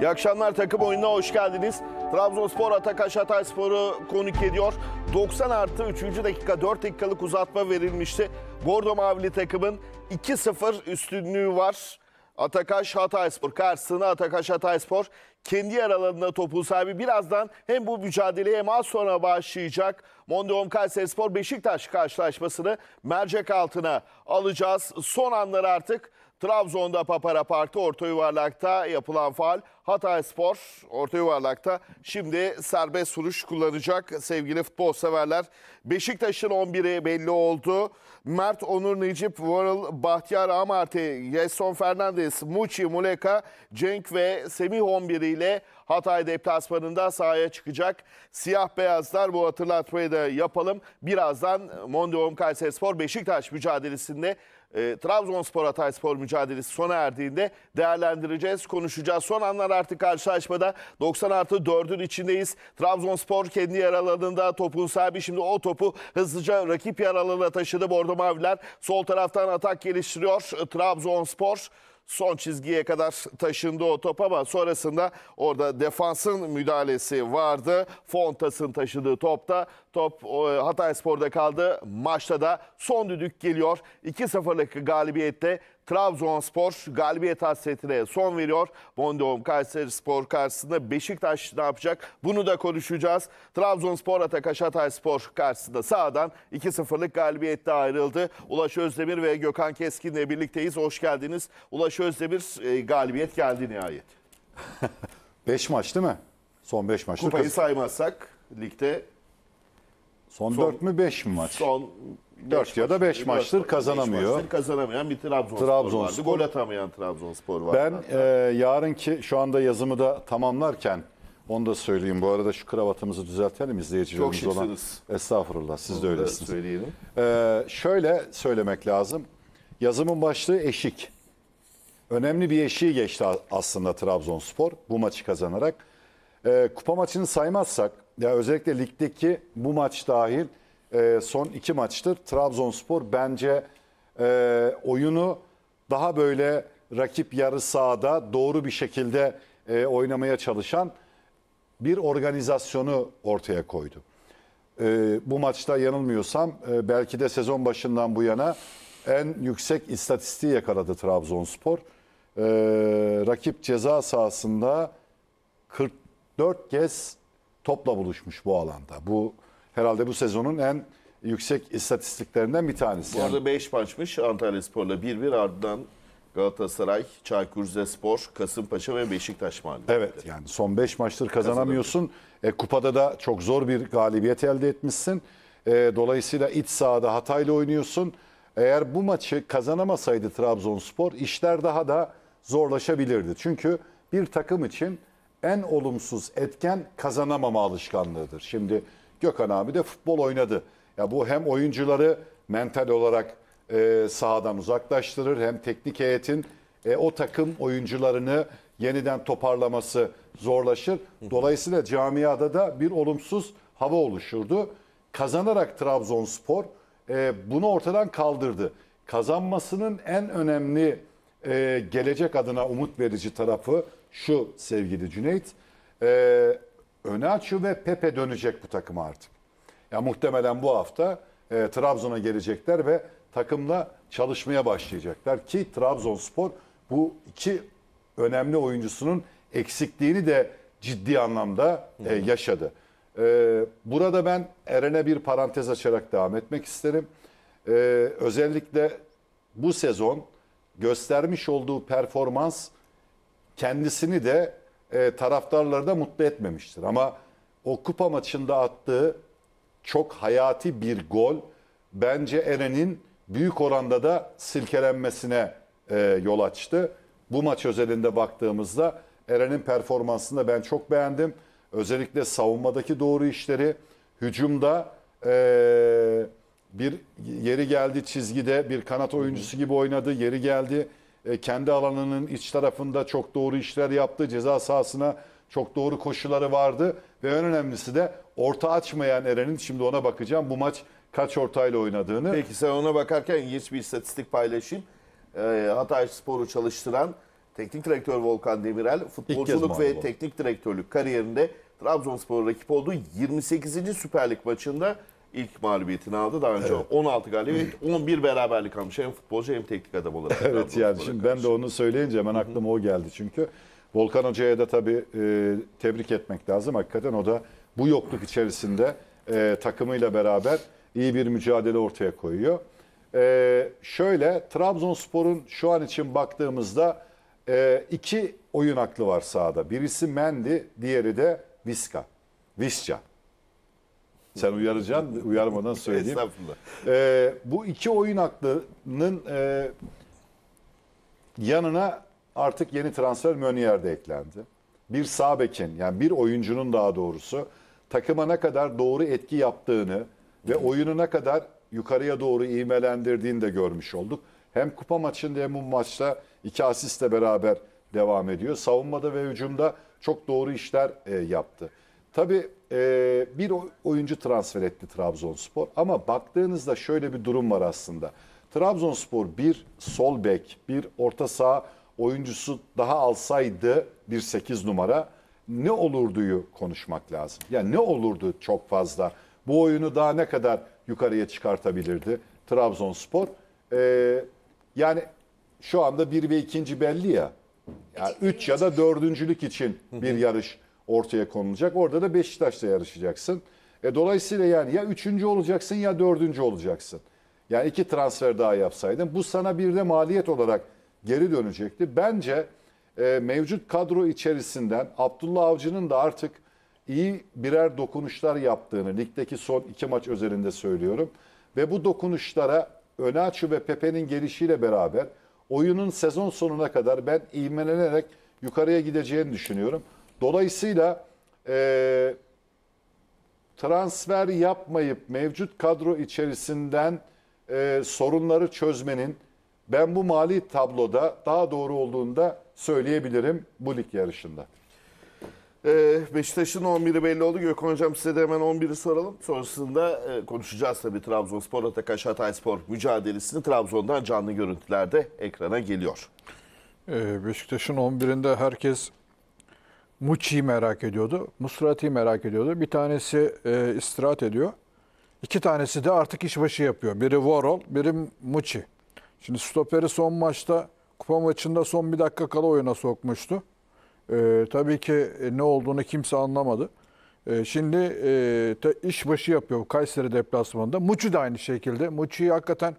İyi akşamlar takım oyununa hoş geldiniz. Trabzonspor Atakaş Hatayspor'u konuk ediyor. 90 artı 3. dakika 4 dakikalık uzatma verilmişti. Bordo Mavili takımın 2-0 üstünlüğü var. Atakaş Hatayspor karşısına Atakaş Hatayspor kendi aralarında topu sahibi. Birazdan hem bu mücadeleye hem az sonra başlayacak Mondeom Kayserispor Beşiktaş karşılaşmasını mercek altına alacağız. Son anları artık Trabzon'da Papara Park'ta orta yuvarlakta yapılan faal. Hatay Spor orta yuvarlakta şimdi serbest vuruş kullanacak sevgili futbol severler. Beşiktaş'ın 11'i belli oldu. Mert Onur Necip, Varıl, Bahtiyar Amarti, Gerson Fernandez, Muçi, Muleka, Cenk ve Semih 11 ile Hatay deplasmanında sahaya çıkacak. Siyah beyazlar bu hatırlatmayı da yapalım. Birazdan Mondium Kayseri Spor Beşiktaş mücadelesinde e, Trabzonspor Hatayspor mücadelesi sona erdiğinde değerlendireceğiz, konuşacağız. Son anlar artık karşılaşmada 90 artı 4'ün içindeyiz. Trabzonspor kendi yaralarında topun sahibi. Şimdi o topu hızlıca rakip yer taşıdı Bordo Maviler. Sol taraftan atak geliştiriyor e, Trabzonspor son çizgiye kadar taşındı o top ama sonrasında orada defansın müdahalesi vardı. Fontas'ın taşıdığı topta top Hatay Spor'da kaldı. Maçta da son düdük geliyor. 2-0'lık galibiyette Trabzonspor galibiyet hasretine son veriyor. Bondeum Kayseri Spor karşısında Beşiktaş ne yapacak? Bunu da konuşacağız. Trabzonspor Atakaş Hatay Spor karşısında sağdan 2-0'lık galibiyette ayrıldı. Ulaş Özdemir ve Gökhan Keskin'le birlikteyiz. Hoş geldiniz. Ulaş Özdemir e, galibiyet geldi nihayet. 5 maç değil mi? Son 5 maç. Kupayı saymazsak ligde Son, son 4 mü 5 mi maç? Son 4 ya da 5 maçtır kazanamıyor. maçtır kazanamayan bir Trabzonspor, Trabzonspor. vardı. Gol atamayan Trabzonspor vardı. Ben e, yarınki şu anda yazımı da tamamlarken onu da söyleyeyim. Bu arada şu kravatımızı düzeltelim izleyicilerimiz Çok olan. şıksınız. Estağfurullah siz de Onu da öylesiniz. söyleyelim. E, şöyle söylemek lazım. Yazımın başlığı eşik. Önemli bir eşiği geçti aslında Trabzonspor bu maçı kazanarak. Ee, kupa maçını saymazsak ya özellikle ligdeki bu maç dahil e, son iki maçtır Trabzonspor bence e, oyunu daha böyle rakip yarı sahada doğru bir şekilde e, oynamaya çalışan bir organizasyonu ortaya koydu. E, bu maçta yanılmıyorsam e, belki de sezon başından bu yana en yüksek istatistiği yakaladı Trabzonspor. E, rakip ceza sahasında 44 kez topla buluşmuş bu alanda. Bu herhalde bu sezonun en yüksek istatistiklerinden bir tanesi. Bu arada 5 maçmış Antalya Spor'la 1-1 ardından Galatasaray, Çaykur Rizespor, Kasımpaşa ve Beşiktaş mağlup. Evet yani son 5 maçtır kazanamıyorsun. E, kupada da çok zor bir galibiyet elde etmişsin. E, dolayısıyla iç sahada hatayla oynuyorsun. Eğer bu maçı kazanamasaydı Trabzonspor işler daha da zorlaşabilirdi. Çünkü bir takım için en olumsuz etken kazanamama alışkanlığıdır. Şimdi Gökhan abi de futbol oynadı. Ya bu hem oyuncuları mental olarak e, sahadan uzaklaştırır hem teknik heyetin e, o takım oyuncularını yeniden toparlaması zorlaşır. Dolayısıyla camiada da bir olumsuz hava oluşurdu. Kazanarak Trabzonspor e, bunu ortadan kaldırdı. Kazanmasının en önemli e, gelecek adına umut verici tarafı şu sevgili Cüneyt. E, öne açıyor ve Pepe dönecek bu takıma artık. Ya muhtemelen bu hafta e, Trabzon'a gelecekler ve takımla çalışmaya başlayacaklar ki Trabzonspor bu iki önemli oyuncusunun eksikliğini de ciddi anlamda e, yaşadı. E, burada ben Eren'e bir parantez açarak devam etmek isterim. E, özellikle bu sezon göstermiş olduğu performans kendisini de e, taraftarları da mutlu etmemiştir. Ama o kupa maçında attığı çok hayati bir gol bence Eren'in büyük oranda da silkelenmesine e, yol açtı. Bu maç özelinde baktığımızda Eren'in performansını da ben çok beğendim. Özellikle savunmadaki doğru işleri, hücumda e, bir yeri geldi çizgide bir kanat oyuncusu gibi oynadı, yeri geldi e, kendi alanının iç tarafında çok doğru işler yaptı. Ceza sahasına çok doğru koşuları vardı ve en önemlisi de orta açmayan Eren'in şimdi ona bakacağım bu maç kaç ortayla oynadığını. Peki sen ona bakarken ilginç bir istatistik paylaşayım. E, Hatay Spor'u çalıştıran teknik direktör Volkan Demirel futbolculuk ve teknik direktörlük kariyerinde Trabzonspor rakip olduğu 28. Süper Lig maçında ilk mağlubiyetini aldı daha önce. Evet. 16 galibiyet, 11 beraberlik almış. Hem futbolcu hem teknik adam olarak. evet yani şimdi ben de onu söyleyince hemen aklıma o geldi. Çünkü Volkan Hoca'ya da tabii e, tebrik etmek lazım. Hakikaten o da bu yokluk içerisinde e, takımıyla beraber iyi bir mücadele ortaya koyuyor. E, şöyle Trabzonspor'un şu an için baktığımızda e, iki oyun aklı var sahada. Birisi Mendy, diğeri de Viska. Visca. Sen uyaracaksın, uyarmadan söyleyeyim. Estağfurullah. Ee, bu iki oyun aklının e, yanına artık yeni transfer Mönier de eklendi. Bir sağ bekin, yani bir oyuncunun daha doğrusu takıma ne kadar doğru etki yaptığını ve oyunu ne kadar yukarıya doğru ivmelendirdiğini de görmüş olduk. Hem kupa maçında hem bu maçta iki asistle beraber devam ediyor. Savunmada ve hücumda çok doğru işler e, yaptı. Tabii e, bir oyuncu transfer etti Trabzonspor. Ama baktığınızda şöyle bir durum var aslında. Trabzonspor bir sol bek, bir orta sağ oyuncusu daha alsaydı bir 8 numara ne olurduyu konuşmak lazım. Yani ne olurdu çok fazla. Bu oyunu daha ne kadar yukarıya çıkartabilirdi Trabzonspor. Ee, yani şu anda bir ve ikinci belli ya. Yani üç ya da dördüncülük için bir yarış ortaya konulacak. Orada da Beşiktaş'la yarışacaksın. E, dolayısıyla yani ya üçüncü olacaksın ya dördüncü olacaksın. Yani iki transfer daha yapsaydın bu sana bir de maliyet olarak geri dönecekti. Bence e, mevcut kadro içerisinden Abdullah Avcı'nın da artık iyi birer dokunuşlar yaptığını ligdeki son iki maç özelinde söylüyorum. Ve bu dokunuşlara Önaçu ve Pepe'nin gelişiyle beraber oyunun sezon sonuna kadar ben ivmelenerek yukarıya gideceğini düşünüyorum. Dolayısıyla e, transfer yapmayıp mevcut kadro içerisinden e, sorunları çözmenin ben bu mali tabloda daha doğru olduğunu da söyleyebilirim bu lig yarışında. Ee, Beşiktaş'ın 11'i belli oldu. Gökhan Hocam size de hemen 11'i soralım. Sonrasında e, konuşacağız tabii Trabzonspor, Atakaş, Hatayspor mücadelesini Trabzon'dan canlı görüntülerde ekrana geliyor. Ee, Beşiktaş'ın 11'inde herkes Muçi'yi merak ediyordu. Musrati'yi merak ediyordu. Bir tanesi e, istirahat ediyor. İki tanesi de artık işbaşı yapıyor. Biri Varol, biri Muçi. Şimdi stoperi son maçta, kupa maçında son bir dakika kala oyuna sokmuştu. E, tabii ki e, ne olduğunu kimse anlamadı. E, şimdi e, işbaşı yapıyor Kayseri deplasmanında. Muçi de aynı şekilde. Muçi'yi hakikaten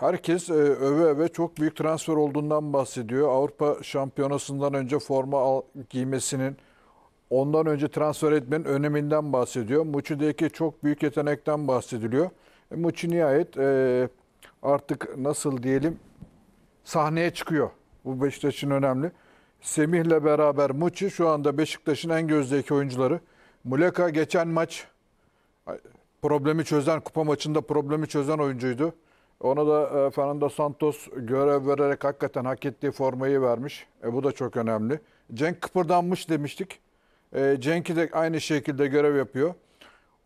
herkes e, öve öve çok büyük transfer olduğundan bahsediyor. Avrupa Şampiyonası'ndan önce forma al, giymesinin, ondan önce transfer etmenin öneminden bahsediyor. Muçi'deki çok büyük yetenekten bahsediliyor. E, Muçi nihayet e, artık nasıl diyelim sahneye çıkıyor. Bu Beşiktaş'ın önemli. Semih'le beraber Muçi şu anda Beşiktaş'ın en gözdeki oyuncuları. Muleka geçen maç problemi çözen, kupa maçında problemi çözen oyuncuydu. Ona da e, Fernando Santos görev vererek hakikaten hak ettiği formayı vermiş. E, bu da çok önemli. Cenk kıpırdanmış demiştik. E, Cenk'i de aynı şekilde görev yapıyor.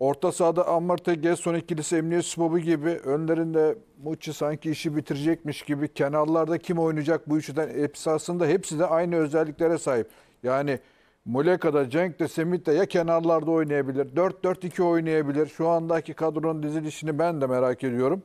Orta sahada Amarte, Gelson ikilisi Emniyet Spobu gibi önlerinde Muçi sanki işi bitirecekmiş gibi kenarlarda kim oynayacak bu üçüden hepsi aslında hepsi de aynı özelliklere sahip. Yani Muleka'da, Cenk de, Semit de ya kenarlarda oynayabilir, 4-4-2 oynayabilir. Şu andaki kadronun dizilişini ben de merak ediyorum.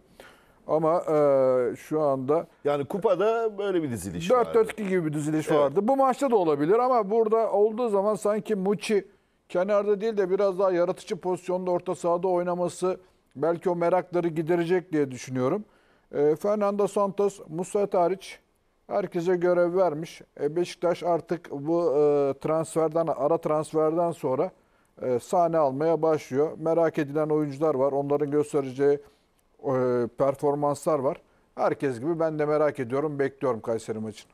Ama e, şu anda yani kupada böyle bir diziliş 4-4-2 gibi bir diziliş evet. vardı. Bu maçta da olabilir ama burada olduğu zaman sanki Muçi kenarda değil de biraz daha yaratıcı pozisyonda orta sahada oynaması belki o merakları giderecek diye düşünüyorum. E, Fernando Santos, Musa hariç herkese görev vermiş. E, Beşiktaş artık bu e, transferden, ara transferden sonra e, sahne almaya başlıyor. Merak edilen oyuncular var. Onların göstereceği e, performanslar var. Herkes gibi ben de merak ediyorum, bekliyorum Kayseri maçını.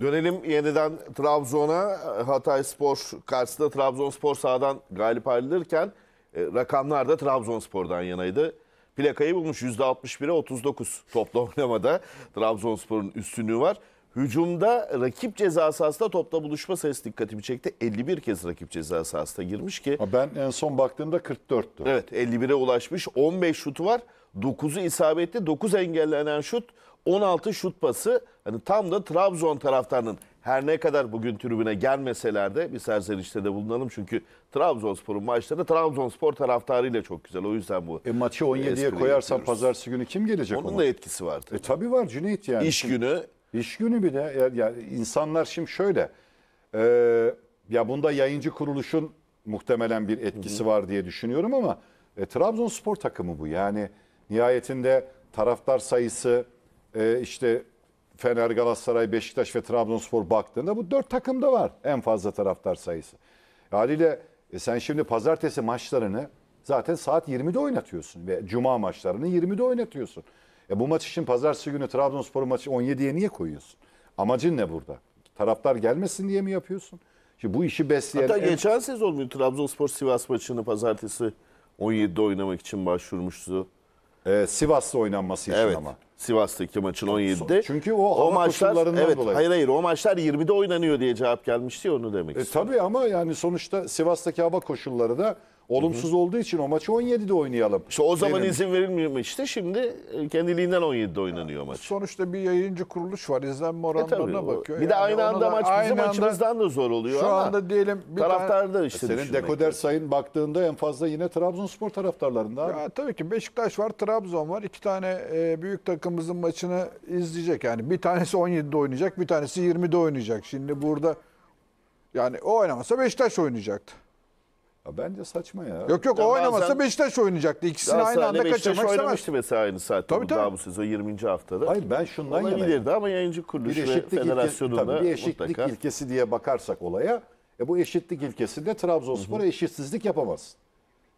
Dönelim yeniden Trabzon'a. Hatay Spor karşısında Trabzonspor sahadan galip ayrılırken e, rakamlar da Trabzonspor'dan yanaydı. Plakayı bulmuş %61'e 39 toplu oynamada. Trabzonspor'un üstünlüğü var. Hücumda rakip ceza sahasında topla buluşma sayısı dikkatimi çekti. 51 kez rakip ceza sahasına girmiş ki. Ben en son baktığımda 44'tü. Evet 51'e ulaşmış. 15 şutu var. 9'u isabetli, 9 engellenen şut, 16 şut pası. Hani tam da Trabzon taraftarının her ne kadar bugün tribüne gelmeseler de bir serzenişte de bulunalım. Çünkü Trabzonspor'un maçları Trabzonspor taraftarıyla çok güzel. O yüzden bu. E maçı 17'ye koyarsan pazartesi günü kim gelecek Onun ona? da etkisi var. E tabii var Cüneyt yani. İş günü. İş günü bir de yani insanlar şimdi şöyle e, ya bunda yayıncı kuruluşun muhtemelen bir etkisi Hı -hı. var diye düşünüyorum ama e, Trabzonspor takımı bu yani Nihayetinde taraftar sayısı e, işte Fener, Galatasaray, Beşiktaş ve Trabzonspor baktığında bu dört takımda var en fazla taraftar sayısı. Haliyle e, sen şimdi pazartesi maçlarını zaten saat 20'de oynatıyorsun ve cuma maçlarını 20'de oynatıyorsun. E, bu maç için pazartesi günü Trabzonspor maçı 17'ye niye koyuyorsun? Amacın ne burada? Taraftar gelmesin diye mi yapıyorsun? Şimdi bu işi besleyen... Hatta en... geçen sezon mu Trabzonspor Sivas maçını pazartesi 17'de oynamak için başvurmuştu. Ee, Sivas'ta oynanması için Evet. ama. Sivas'taki maçın 17'de. Çünkü o hava koşullarından evet, dolayı. Hayır hayır o maçlar 20'de oynanıyor diye cevap gelmişti ya onu demek E, istiyorum. tabii ama yani sonuçta Sivas'taki hava koşulları da Olumsuz Hı-hı. olduğu için o maçı 17'de oynayalım. İşte o zaman Benim. izin verilmiyor mu işte şimdi e, kendiliğinden 17'de oynanıyor maç. Sonuçta bir yayıncı kuruluş var izlenme e, oranlarına e bakıyor. Bir yani de aynı anda maç bizim anda, açımızdan da zor oluyor şu ama anda diyelim bir taraftar da işte e, senin dekoder sayın baktığında en fazla yine Trabzonspor taraftarlarında. Abi. Ya, tabii ki Beşiktaş var, Trabzon var. İki tane e, büyük takımımızın maçını izleyecek yani. Bir tanesi 17'de oynayacak, bir tanesi 20'de oynayacak. Şimdi burada yani o oynamasa Beşiktaş oynayacaktı. Ya Bence saçma ya. Yok yok o bazen- oynamasa Beşiktaş oynayacaktı. İkisini aynı anda Beşiktaş kaçırmak istemez. oynamıştı mesela aynı saatte Tabii, tabii. daha bu sezon 20. haftada. Hayır ben şundan yanayım. Olabilirdi ama yayıncı kuruluş Bir ve eşitlik, ilke, bir eşitlik mutlaka. ilkesi diye bakarsak olaya e bu eşitlik ilkesinde Trabzonspor eşitsizlik yapamaz.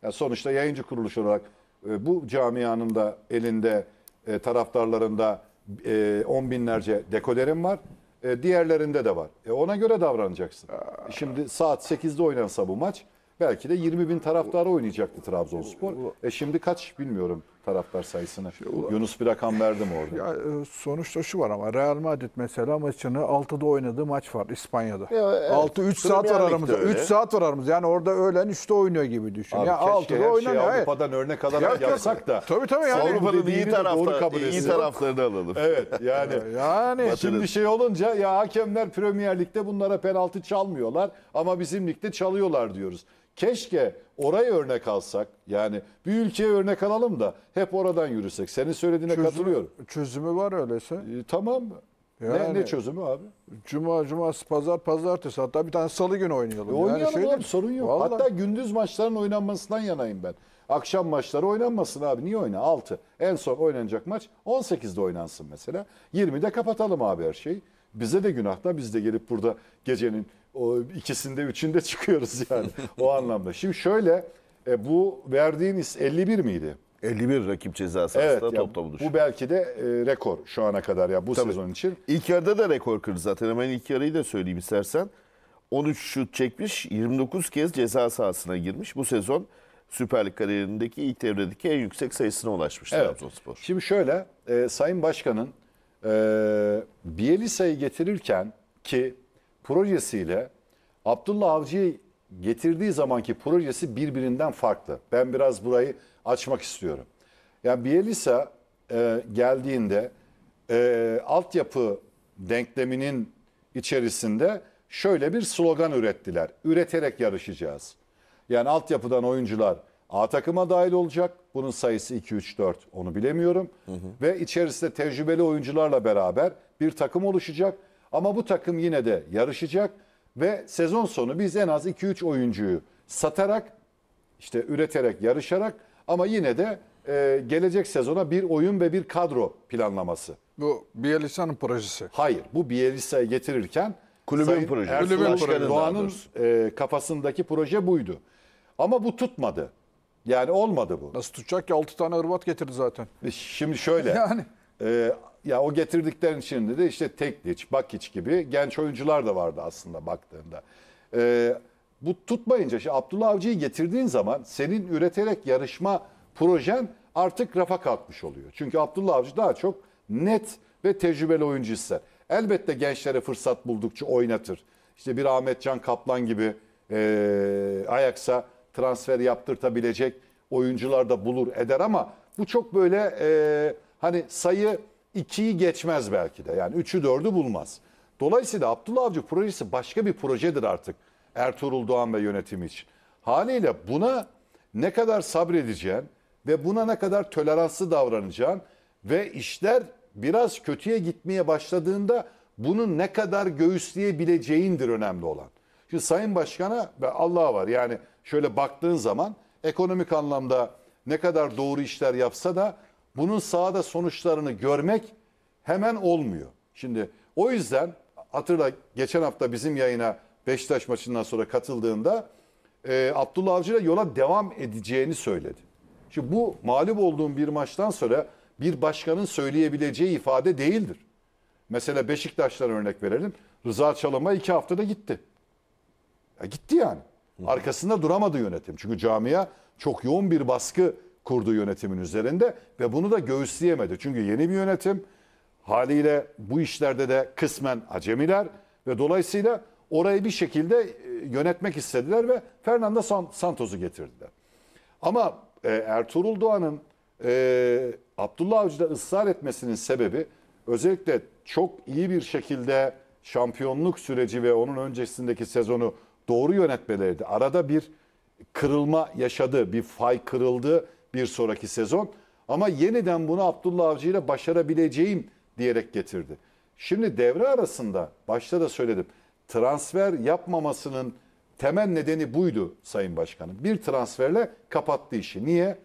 Yani sonuçta yayıncı kuruluş olarak e, bu camianın da elinde e, taraftarlarında e, on binlerce dekoderim var. E, diğerlerinde de var. E, ona göre davranacaksın. Şimdi saat 8'de oynansa bu maç Belki de 20 bin taraftar oynayacaktı Trabzonspor. E şimdi kaç bilmiyorum taraftar sayısını. Yunus bir rakam verdi mi orada. Ya, e, sonuçta şu var ama Real Madrid mesela maçını 6'da oynadığı maç var İspanya'da. Ya, evet. 6 3 saat var aramızda. 3 saat var aramızda. Yani orada öğlen 3'te oynuyor gibi düşün. Abi, ya 6'da şey oynanıyor. Şey Avrupa'dan örnek alarak ya, yapsak da. Tabii tabii yani. Avrupa'nın iyi tarafları kabul iyi taraflarını alalım. Evet yani. yani Batırın. şimdi şey olunca ya hakemler Premier Lig'de bunlara penaltı çalmıyorlar ama bizim ligde çalıyorlar diyoruz. Keşke orayı örnek alsak yani bir ülkeye örnek alalım da hep oradan yürüsek. Senin söylediğine çözümü, katılıyorum. Çözümü var öyleyse. E, tamam yani, ne, ne çözümü abi? Cuma, cuma, pazar, pazartesi hatta bir tane salı günü oynayalım. E, oynayalım yani şey abi sorun yok. Vallahi... Hatta gündüz maçların oynanmasından yanayım ben. Akşam maçları oynanmasın abi. Niye oyna? 6. En son oynanacak maç 18'de oynansın mesela. 20'de kapatalım abi her şeyi. Bize de günah da biz de gelip burada gecenin o ikisinde üçünde çıkıyoruz yani o anlamda. Şimdi şöyle e, bu verdiğiniz 51 miydi? 51 rakip cezası evet, aslında top topu Bu belki de e, rekor şu ana kadar ya yani bu Tabii. sezon için. İlk yarıda da rekor kırdı zaten. Hemen ilk yarıyı da söyleyeyim istersen. 13 şut çekmiş, 29 kez ceza sahasına girmiş. Bu sezon Süper Lig kariyerindeki ilk devredeki en yüksek sayısına ulaşmış evet. Trabzonspor. Şimdi şöyle, e, Sayın Başkan'ın e, Bielisa'yı getirirken ki projesiyle Abdullah Avcı'yı getirdiği zamanki projesi birbirinden farklı. Ben biraz burayı açmak istiyorum. Yani Bielisa e, geldiğinde e, altyapı denkleminin içerisinde şöyle bir slogan ürettiler. Üreterek yarışacağız. Yani altyapıdan oyuncular A takıma dahil olacak. Bunun sayısı 2 3 4 onu bilemiyorum. Hı hı. Ve içerisinde tecrübeli oyuncularla beraber bir takım oluşacak ama bu takım yine de yarışacak ve sezon sonu biz en az 2-3 oyuncuyu satarak işte üreterek, yarışarak ama yine de e, gelecek sezona bir oyun ve bir kadro planlaması. Bu Bielisa'nın projesi. Hayır, bu Bielisa'yı getirirken kulübün Sayın projesi. Ersun kulübün projesi. Doğan'ın e, kafasındaki proje buydu. Ama bu tutmadı. Yani olmadı bu. Nasıl tutacak ki 6 tane Hırvat getirdi zaten. E, şimdi şöyle. yani e, ya o getirdiklerin içinde de işte Tekliç, Bakiç gibi genç oyuncular da vardı aslında baktığında. Ee, bu tutmayınca işte Abdullah Avcı'yı getirdiğin zaman senin üreterek yarışma projen artık rafa kalkmış oluyor. Çünkü Abdullah Avcı daha çok net ve tecrübeli oyuncu ister. Elbette gençlere fırsat buldukça oynatır. İşte bir Ahmetcan Kaplan gibi e, ee, Ajax'a transfer yaptırtabilecek oyuncular da bulur eder ama bu çok böyle e, hani sayı 2'yi geçmez belki de. Yani 3'ü 4'ü bulmaz. Dolayısıyla Abdullah Avcı projesi başka bir projedir artık Ertuğrul Doğan ve yönetimi için. Haliyle buna ne kadar sabredeceğin ve buna ne kadar toleranslı davranacağın ve işler biraz kötüye gitmeye başladığında bunu ne kadar göğüsleyebileceğindir önemli olan. Şimdi Sayın Başkan'a ve Allah'a var yani şöyle baktığın zaman ekonomik anlamda ne kadar doğru işler yapsa da bunun sahada sonuçlarını görmek hemen olmuyor. Şimdi o yüzden hatırla geçen hafta bizim yayına Beşiktaş maçından sonra katıldığında e, Abdullah Avcı'yla yola devam edeceğini söyledi. Şimdi bu mağlup olduğum bir maçtan sonra bir başkanın söyleyebileceği ifade değildir. Mesela Beşiktaş'tan örnek verelim. Rıza Çalıma iki haftada gitti. Ya gitti yani. Arkasında duramadı yönetim. Çünkü camia çok yoğun bir baskı kurduğu yönetimin üzerinde ve bunu da göğüsleyemedi. Çünkü yeni bir yönetim haliyle bu işlerde de kısmen acemiler ve dolayısıyla orayı bir şekilde e, yönetmek istediler ve Fernando Santos'u getirdiler. Ama e, Ertuğrul Doğan'ın e, Abdullah Avcı'da ısrar etmesinin sebebi özellikle çok iyi bir şekilde şampiyonluk süreci ve onun öncesindeki sezonu doğru yönetmeleriydi. Arada bir kırılma yaşadı, bir fay kırıldı bir sonraki sezon. Ama yeniden bunu Abdullah Avcı ile başarabileceğim diyerek getirdi. Şimdi devre arasında başta da söyledim. Transfer yapmamasının temel nedeni buydu Sayın Başkanım. Bir transferle kapattı işi. Niye?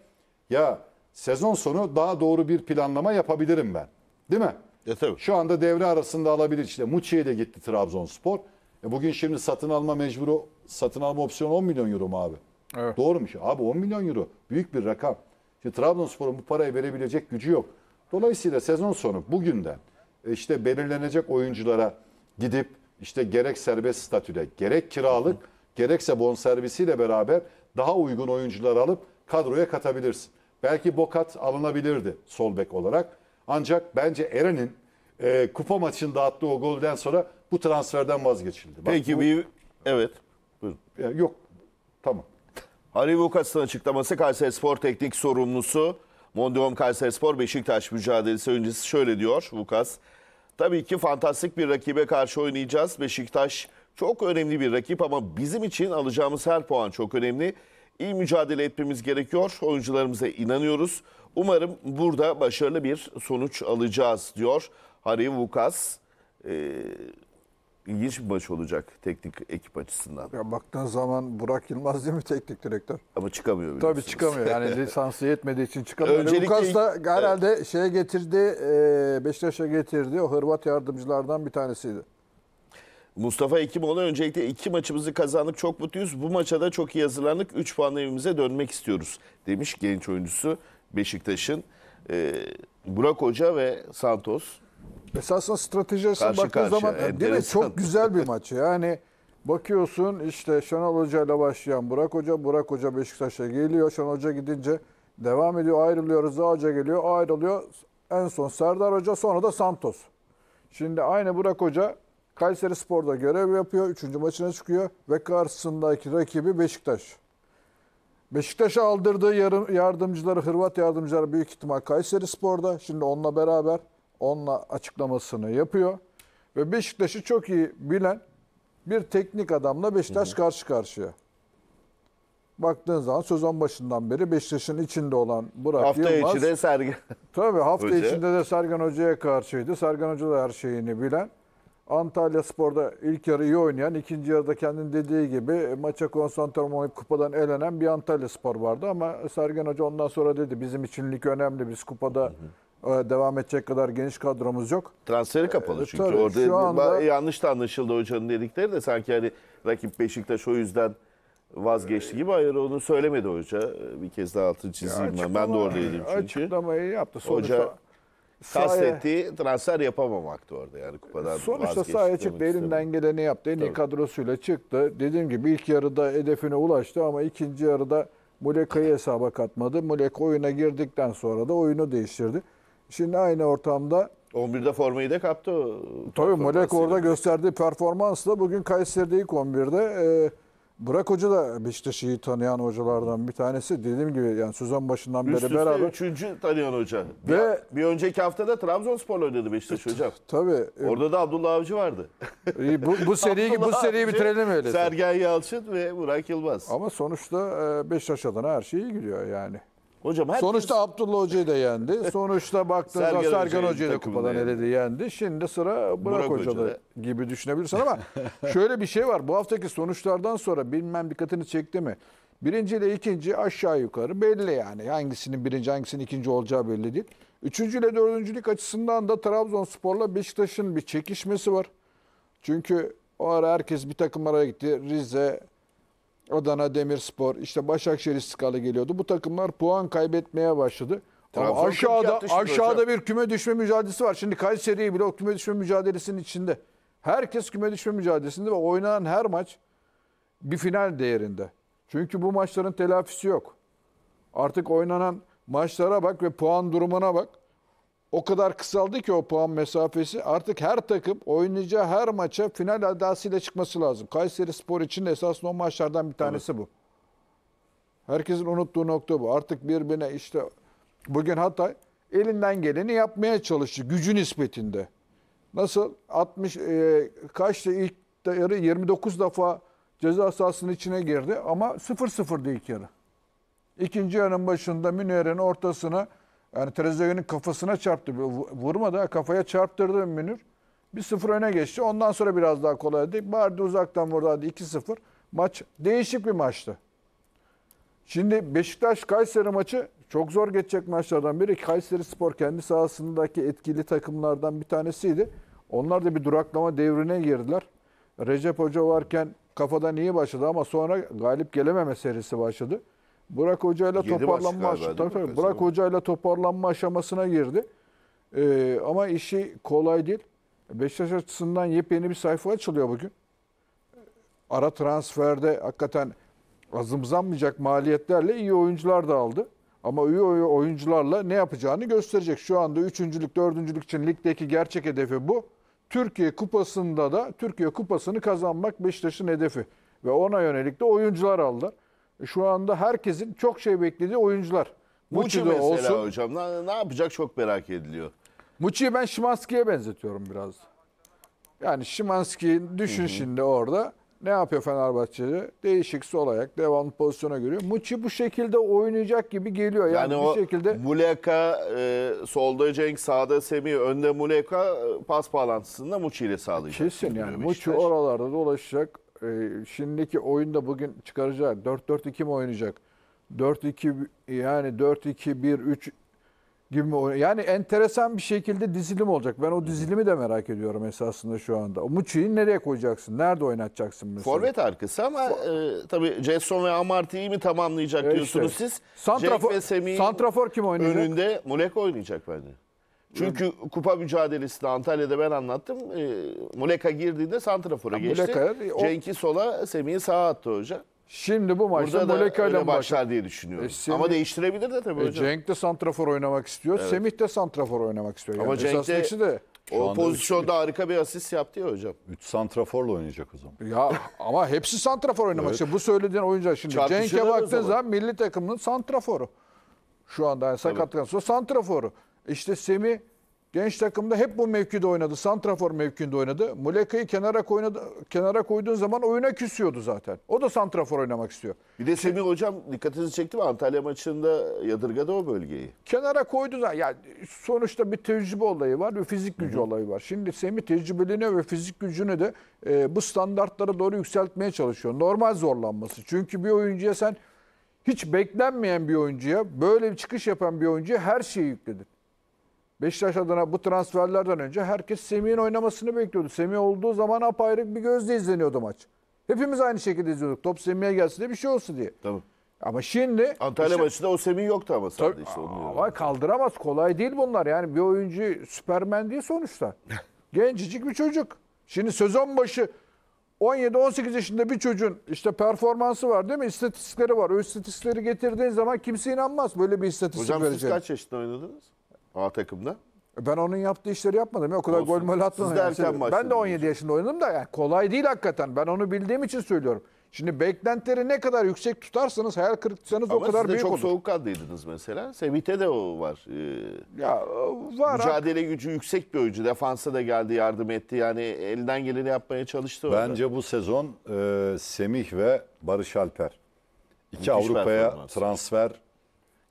Ya sezon sonu daha doğru bir planlama yapabilirim ben. Değil mi? E, tabii. Şu anda devre arasında alabilir. İşte Muçi'ye de gitti Trabzonspor. E, bugün şimdi satın alma mecburu, satın alma opsiyonu 10 milyon euro mu abi? Evet. Doğru Abi 10 milyon euro büyük bir rakam. Şimdi Trabzonspor'un bu parayı verebilecek gücü yok. Dolayısıyla sezon sonu bugünden e, işte belirlenecek oyunculara gidip işte gerek serbest statüde, gerek kiralık, Hı. gerekse bonservisiyle beraber daha uygun oyuncular alıp kadroya katabilirsin. Belki Bokat alınabilirdi sol bek olarak. Ancak bence Eren'in e, kupa maçında attığı o golden sonra bu transferden vazgeçildi. Bak, Peki bu, bir evet. Buyurun. Yok. Tamam. Harry Vukas'ın açıklaması Kayseri Spor Teknik Sorumlusu Mondrom Kayseri Spor Beşiktaş mücadelesi öncesi şöyle diyor Vukas. Tabii ki fantastik bir rakibe karşı oynayacağız. Beşiktaş çok önemli bir rakip ama bizim için alacağımız her puan çok önemli. İyi mücadele etmemiz gerekiyor. Oyuncularımıza inanıyoruz. Umarım burada başarılı bir sonuç alacağız diyor Harry Vukas. Ee, ilginç bir maç olacak teknik ekip açısından. Ya baktığın zaman Burak Yılmaz değil mi teknik direktör? Ama çıkamıyor biliyorsunuz. Tabii çıkamıyor. Yani lisansı yetmediği için çıkamıyor. Öncelikle... Lukas da ilk... herhalde evet. şeye getirdi, e, Beşiktaş'a getirdi. O Hırvat yardımcılardan bir tanesiydi. Mustafa Ekimoğlu öncelikle iki maçımızı kazandık çok mutluyuz. Bu maça da çok iyi hazırlandık. üç puanla evimize dönmek istiyoruz demiş genç oyuncusu Beşiktaş'ın. E, Burak Hoca ve Santos Esasında strateji açısından Karşı baktığın karşıya, zaman değil mi? çok güzel bir maç. Yani bakıyorsun işte Şenol Hoca ile başlayan Burak Hoca, Burak Hoca Beşiktaş'a geliyor. Şenol Hoca gidince devam ediyor, ayrılıyor. Rıza Hoca geliyor, ayrılıyor. En son Serdar Hoca, sonra da Santos. Şimdi aynı Burak Hoca Kayseri Spor'da görev yapıyor. Üçüncü maçına çıkıyor ve karşısındaki rakibi Beşiktaş. Beşiktaş'a aldırdığı yarım- yardımcıları, Hırvat yardımcıları büyük ihtimal Kayseri Spor'da. Şimdi onunla beraber onunla açıklamasını yapıyor. Ve Beşiktaş'ı çok iyi bilen bir teknik adamla Beşiktaş hı karşı karşıya. Baktığın zaman sezon başından beri Beşiktaş'ın içinde olan Burak hafta Yılmaz. Hafta içi de Sergen. Tabii hafta içinde de Sergen Hoca'ya karşıydı. Sergen Hoca da her şeyini bilen. Antalya Spor'da ilk yarı iyi oynayan, ikinci yarıda kendin dediği gibi maça konsantre olmayıp kupadan elenen bir Antalya Spor vardı. Ama Sergen Hoca ondan sonra dedi bizim için lig önemli, biz kupada hı hı ee, devam edecek kadar geniş kadromuz yok. Transferi ee, kapalı çünkü. Tabii, Orada şu anda... yanlış da anlaşıldı hocanın dedikleri de sanki hani rakip Beşiktaş o yüzden vazgeçti ee, gibi. Hayır onu söylemedi hoca. Bir kez daha altını çizeyim ben. Ben de oradaydım çünkü. Açıklamayı yaptı. Sonuçta hoca kastettiği transfer yapamamaktı orada yani kupadan Sonuçta sahaya çıktı elinden geleni yaptı. En iyi kadrosuyla çıktı. Dediğim gibi ilk yarıda hedefine ulaştı ama ikinci yarıda Muleka'yı hesaba katmadı. Muleka oyuna girdikten sonra da oyunu değiştirdi. Şimdi aynı ortamda 11'de formayı da kaptı. Tabii Molek orada gösterdiği performansla bugün Kayseri'de ilk 11'de e, Burak Hoca da Beşiktaş'ı tanıyan hocalardan bir tanesi. Dediğim gibi yani sezon başından Üst beri beraber. üçüncü tanıyan hoca. Ve bir, bir önceki haftada Trabzonspor'la oynadı Beşiktaş e, hocam. Tabii. E, orada da Abdullah Avcı vardı. bu, bu seriyi bu Abdullah seriyi bitirelim öyle. Sergen Yalçın ve Burak Yılmaz. Ama sonuçta e, Beşiktaş adına her şey iyi gidiyor yani. Hocam herkes... Sonuçta Abdullah Hoca'yı da yendi. Sonuçta baktığınızda Sergen, Sergen Hoca'yı da kupadan eledi yendi. Şimdi sıra Burak, Burak Hoca'da gibi düşünebilirsin ama şöyle bir şey var. Bu haftaki sonuçlardan sonra bilmem dikkatini çekti mi? Birinci ile ikinci aşağı yukarı belli yani. Hangisinin birinci hangisinin ikinci olacağı belli değil. Üçüncü ile dördüncülük açısından da Trabzonspor'la Beşiktaş'ın bir çekişmesi var. Çünkü o ara herkes bir takım araya gitti. Rize, Adana Demirspor, işte Başakşehir istikrarlı geliyordu. Bu takımlar puan kaybetmeye başladı. Ama aşağıda aşağıda hocam? bir küme düşme mücadelesi var. Şimdi Kayseri'yi bile o küme düşme mücadelesinin içinde. Herkes küme düşme mücadelesinde ve oynanan her maç bir final değerinde. Çünkü bu maçların telafisi yok. Artık oynanan maçlara bak ve puan durumuna bak o kadar kısaldı ki o puan mesafesi. Artık her takım oynayacağı her maça final adasıyla çıkması lazım. Kayseri Spor için esas o maçlardan bir tanesi evet. bu. Herkesin unuttuğu nokta bu. Artık birbirine işte bugün Hatay elinden geleni yapmaya çalıştı gücü nispetinde. Nasıl 60 e, kaçtı ilk yarı 29 defa ceza sahasının içine girdi ama 0-0'dı ilk yarı. İkinci yarının başında Münir'in ortasını yani Trezeguet'in kafasına çarptı. Vurmadı. kafaya çarptırdı Münir. Bir sıfır öne geçti. Ondan sonra biraz daha kolaydı. Bardi uzaktan vurdu hadi 2-0. Maç değişik bir maçtı. Şimdi Beşiktaş-Kayseri maçı çok zor geçecek maçlardan biri. Kayseri Spor kendi sahasındaki etkili takımlardan bir tanesiydi. Onlar da bir duraklama devrine girdiler. Recep Hoca varken kafadan iyi başladı ama sonra galip gelememe serisi başladı. Burak Hoca ile toparlanma aşaması. Burak Hoca ile toparlanma aşamasına girdi. Ee, ama işi kolay değil. Beşiktaş açısından yepyeni bir sayfa açılıyor bugün. Ara transferde hakikaten azımsanmayacak maliyetlerle iyi oyuncular da aldı. Ama iyi oyuncularla ne yapacağını gösterecek. Şu anda üçüncülük, dördüncülük için ligdeki gerçek hedefi bu. Türkiye Kupası'nda da Türkiye Kupası'nı kazanmak Beşiktaş'ın hedefi. Ve ona yönelik de oyuncular aldılar şu anda herkesin çok şey beklediği oyuncular. Muçi de mesela olsun. hocam ne, ne yapacak çok merak ediliyor. Muçi'yi ben Şimanski'ye benzetiyorum biraz. Yani Şimanski düşün şimdi orada. Ne yapıyor Fenerbahçe'de? Değişik sol ayak devamlı pozisyona görüyor. Muçi bu şekilde oynayacak gibi geliyor. Yani, Yani, bir o şekilde Muleka e, solda Cenk sağda Semih önde Muleka e, pas bağlantısında Muçi ile sağlayacak. Kesin yani. Muçi oralarda dolaşacak e, şimdiki oyunda bugün çıkaracak. 4-4-2 mi oynayacak? 4-2 yani 4-2-1-3 gibi mi oynayacak? Yani enteresan bir şekilde dizilim olacak. Ben o dizilimi de merak ediyorum esasında şu anda. Muçi'yi nereye koyacaksın? Nerede oynatacaksın mesela? Forvet arkası ama e, tabii Jason ve Amarty'yi mi tamamlayacak E işte. diyorsunuz siz? Santrafor, Jack ve Semih'in Santrafor kim oynayacak? önünde Mulek oynayacak bence. Çünkü kupa mücadelesinde Antalya'da ben anlattım. E, Muleka girdiğinde Santrafor'a geçti. Muleka- o- Cenk'i sola, Semih'i sağa attı hoca. Şimdi bu maçta Burada da Moleka öyle ile başlar. diye düşünüyorum. E, Semih- Ama değiştirebilir de tabii E, hocam. Cenk de santrafor oynamak istiyor. Semih de santrafor oynamak istiyor. Ama yani Cenk de- ikisi de O anda pozisyonda harika bir asist yaptı ya hocam. 3 santraforla oynayacak o zaman. ya ama hepsi santrafor oynamak istiyor. Bu söylediğin oyuncu şimdi Çarpışırlar o Cenk'e baktığın zaman. zaman milli takımının santraforu. Şu anda yani sakatlıktan sonra santraforu. İşte Semi genç takımda hep bu mevkide oynadı. Santrafor mevkinde oynadı. Muleka'yı kenara, koynadı, kenara koyduğun zaman oyuna küsüyordu zaten. O da Santrafor oynamak istiyor. Bir de Semih Hocam dikkatinizi çekti mi? Antalya maçında yadırgadı o bölgeyi. Kenara koydu da yani sonuçta bir tecrübe olayı var ve fizik gücü Hı -hı. olayı var. Şimdi Semi tecrübeliğini ve fizik gücünü de e, bu standartlara doğru yükseltmeye çalışıyor. Normal zorlanması. Çünkü bir oyuncuya sen hiç beklenmeyen bir oyuncuya, böyle bir çıkış yapan bir oyuncuya her şeyi yükledin. Beşiktaş adına bu transferlerden önce herkes Semih'in oynamasını bekliyordu. Semih olduğu zaman apayrı bir gözle izleniyordu maç. Hepimiz aynı şekilde izliyorduk. Top Semih'e gelsin de bir şey olsun diye. Tamam. Ama şimdi... Antalya işte, maçında o Semih yoktu ama sadece. işte. ama kaldıramaz. Kolay değil bunlar. Yani bir oyuncu süpermen değil sonuçta. Gencicik bir çocuk. Şimdi sezon başı 17-18 yaşında bir çocuğun işte performansı var değil mi? İstatistikleri var. O istatistikleri getirdiğin zaman kimse inanmaz böyle bir istatistik Hocam vereceğim. siz kaç yaşında oynadınız? A takımda. Ben onun yaptığı işleri yapmadım ya. O kadar Olsun. gol mol atmadım. yani. Şey, ben de 17 yaşında oynadım da yani kolay değil hakikaten. Ben onu bildiğim için söylüyorum. Şimdi beklentileri ne kadar yüksek tutarsanız hayal kırıklığınız o kadar büyük. de büyük çok olur. çok soğukkanlıydınız mesela. Sevite de o var. Ee, ya var. Mücadele hak. gücü yüksek bir oyuncu. Defansa da geldi, yardım etti. Yani elden geleni yapmaya çalıştı. Bence bu sezon e, Semih ve Barış Alper. İki Avrupa'ya transfer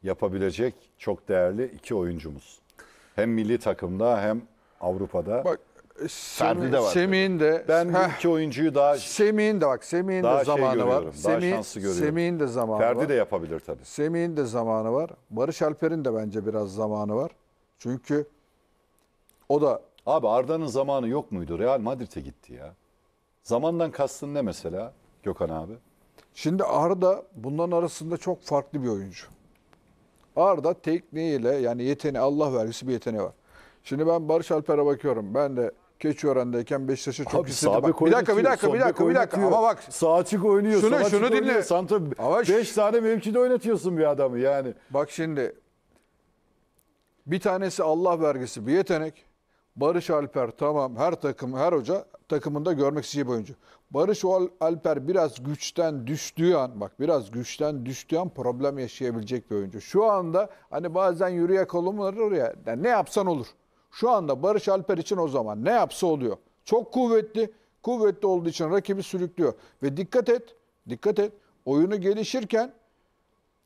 yapabilecek çok değerli iki oyuncumuz. Hem milli takımda hem Avrupa'da. Bak Semih, de var. Semih'in de ben heh, iki oyuncuyu daha Semih'in de bak Semih'in de şey zamanı şey var. Semih de zamanı Ferdi var. Ferdi de yapabilir tabii. Semih'in de zamanı var. Barış Alper'in de bence biraz zamanı var. Çünkü o da Abi Arda'nın zamanı yok muydu? Real Madrid'e gitti ya. Zamandan kastın ne mesela Gökhan abi? Şimdi Arda bunların arasında çok farklı bir oyuncu. Arda tekniğiyle yani yeteneği Allah vergisi bir yeteneği var. Şimdi ben Barış Alper'e bakıyorum. Ben de Keçiören'deyken Beşiktaş'a çok istedim. Bak, bir dakika bir dakika bir dakika bir dakika ama bak. Sağ açık oynuyor. Şunu, sağ şunu dinle. Santa, ama beş tane mevkide oynatıyorsun bir adamı yani. Bak şimdi bir tanesi Allah vergisi bir yetenek. Barış Alper tamam her takım her hoca takımında görmek isteyecek oyuncu. Barış Alper biraz güçten düştüğü an bak biraz güçten düştüğü an problem yaşayabilecek bir oyuncu. Şu anda hani bazen yürüye kolum var oraya yani ne yapsan olur. Şu anda Barış Alper için o zaman ne yapsa oluyor. Çok kuvvetli kuvvetli olduğu için rakibi sürüklüyor. Ve dikkat et dikkat et oyunu gelişirken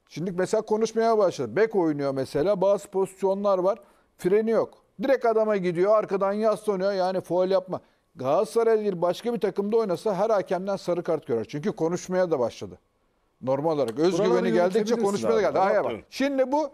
şimdi mesela konuşmaya başladı. Bek oynuyor mesela bazı pozisyonlar var freni yok. Direkt adama gidiyor arkadan yaslanıyor yani foul yapma. Galatasaray değil başka bir takımda oynasa her hakemden sarı kart görer. Çünkü konuşmaya da başladı. Normal olarak özgüveni geldikçe konuşmaya da geldi. Hayır bak. Şimdi bu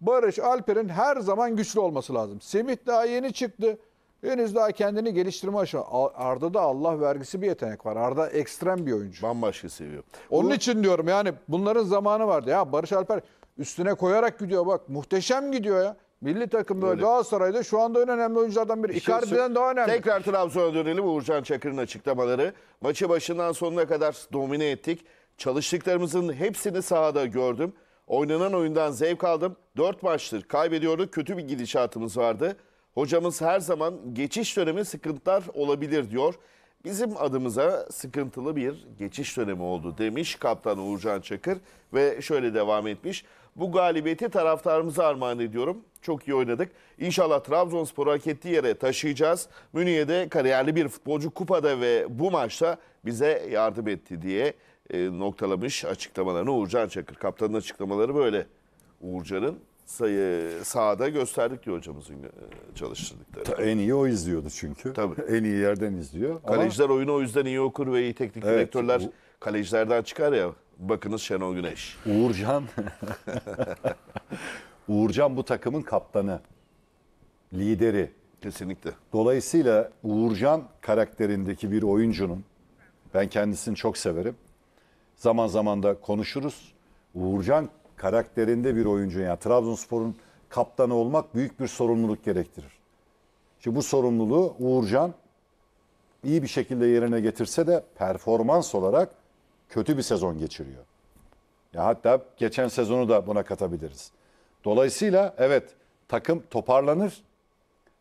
Barış Alper'in her zaman güçlü olması lazım. Semih daha yeni çıktı. Henüz daha kendini geliştirme aşağı. Arda da Allah vergisi bir yetenek var. Arda ekstrem bir oyuncu. Bambaşka seviyor. Onun Bu... için diyorum yani bunların zamanı vardı. Ya Barış Alper üstüne koyarak gidiyor bak. Muhteşem gidiyor ya. Milli takım böyle Galatasaray'da şu anda en önemli oyunculardan biri. Bir şey Icardi'den daha önemli. Tekrar Trabzon'a dönelim Uğurcan Çakır'ın açıklamaları. Maçı başından sonuna kadar domine ettik. Çalıştıklarımızın hepsini sahada gördüm. Oynanan oyundan zevk aldım. Dört maçtır kaybediyorduk. Kötü bir gidişatımız vardı. Hocamız her zaman geçiş dönemi sıkıntılar olabilir diyor. Bizim adımıza sıkıntılı bir geçiş dönemi oldu demiş kaptan Uğurcan Çakır ve şöyle devam etmiş. Bu galibiyeti taraftarımıza armağan ediyorum. Çok iyi oynadık. İnşallah Trabzonspor'u hak ettiği yere taşıyacağız. Münih'e kariyerli bir futbolcu kupada ve bu maçta bize yardım etti diye e, noktalamış açıklamalarını Uğurcan Çakır. Kaptanın açıklamaları böyle. Uğurcan'ın sayı sahada gösterdik diyor hocamızın e, çalıştırdıkları. Ta, en iyi o izliyordu çünkü. Tabii. en iyi yerden izliyor. Kaleciler Ama... oyunu o yüzden iyi okur ve iyi teknik evet, direktörler bu... kalecilerden çıkar ya. Bakınız Şenol Güneş. Uğurcan. Uğurcan bu takımın kaptanı. Lideri. Kesinlikle. Dolayısıyla Uğurcan karakterindeki bir oyuncunun ben kendisini çok severim. Zaman zaman da konuşuruz. Uğurcan karakterinde bir oyuncu yani Trabzonspor'un kaptanı olmak büyük bir sorumluluk gerektirir. Şimdi bu sorumluluğu Uğurcan iyi bir şekilde yerine getirse de performans olarak kötü bir sezon geçiriyor. Ya hatta geçen sezonu da buna katabiliriz. Dolayısıyla evet takım toparlanır.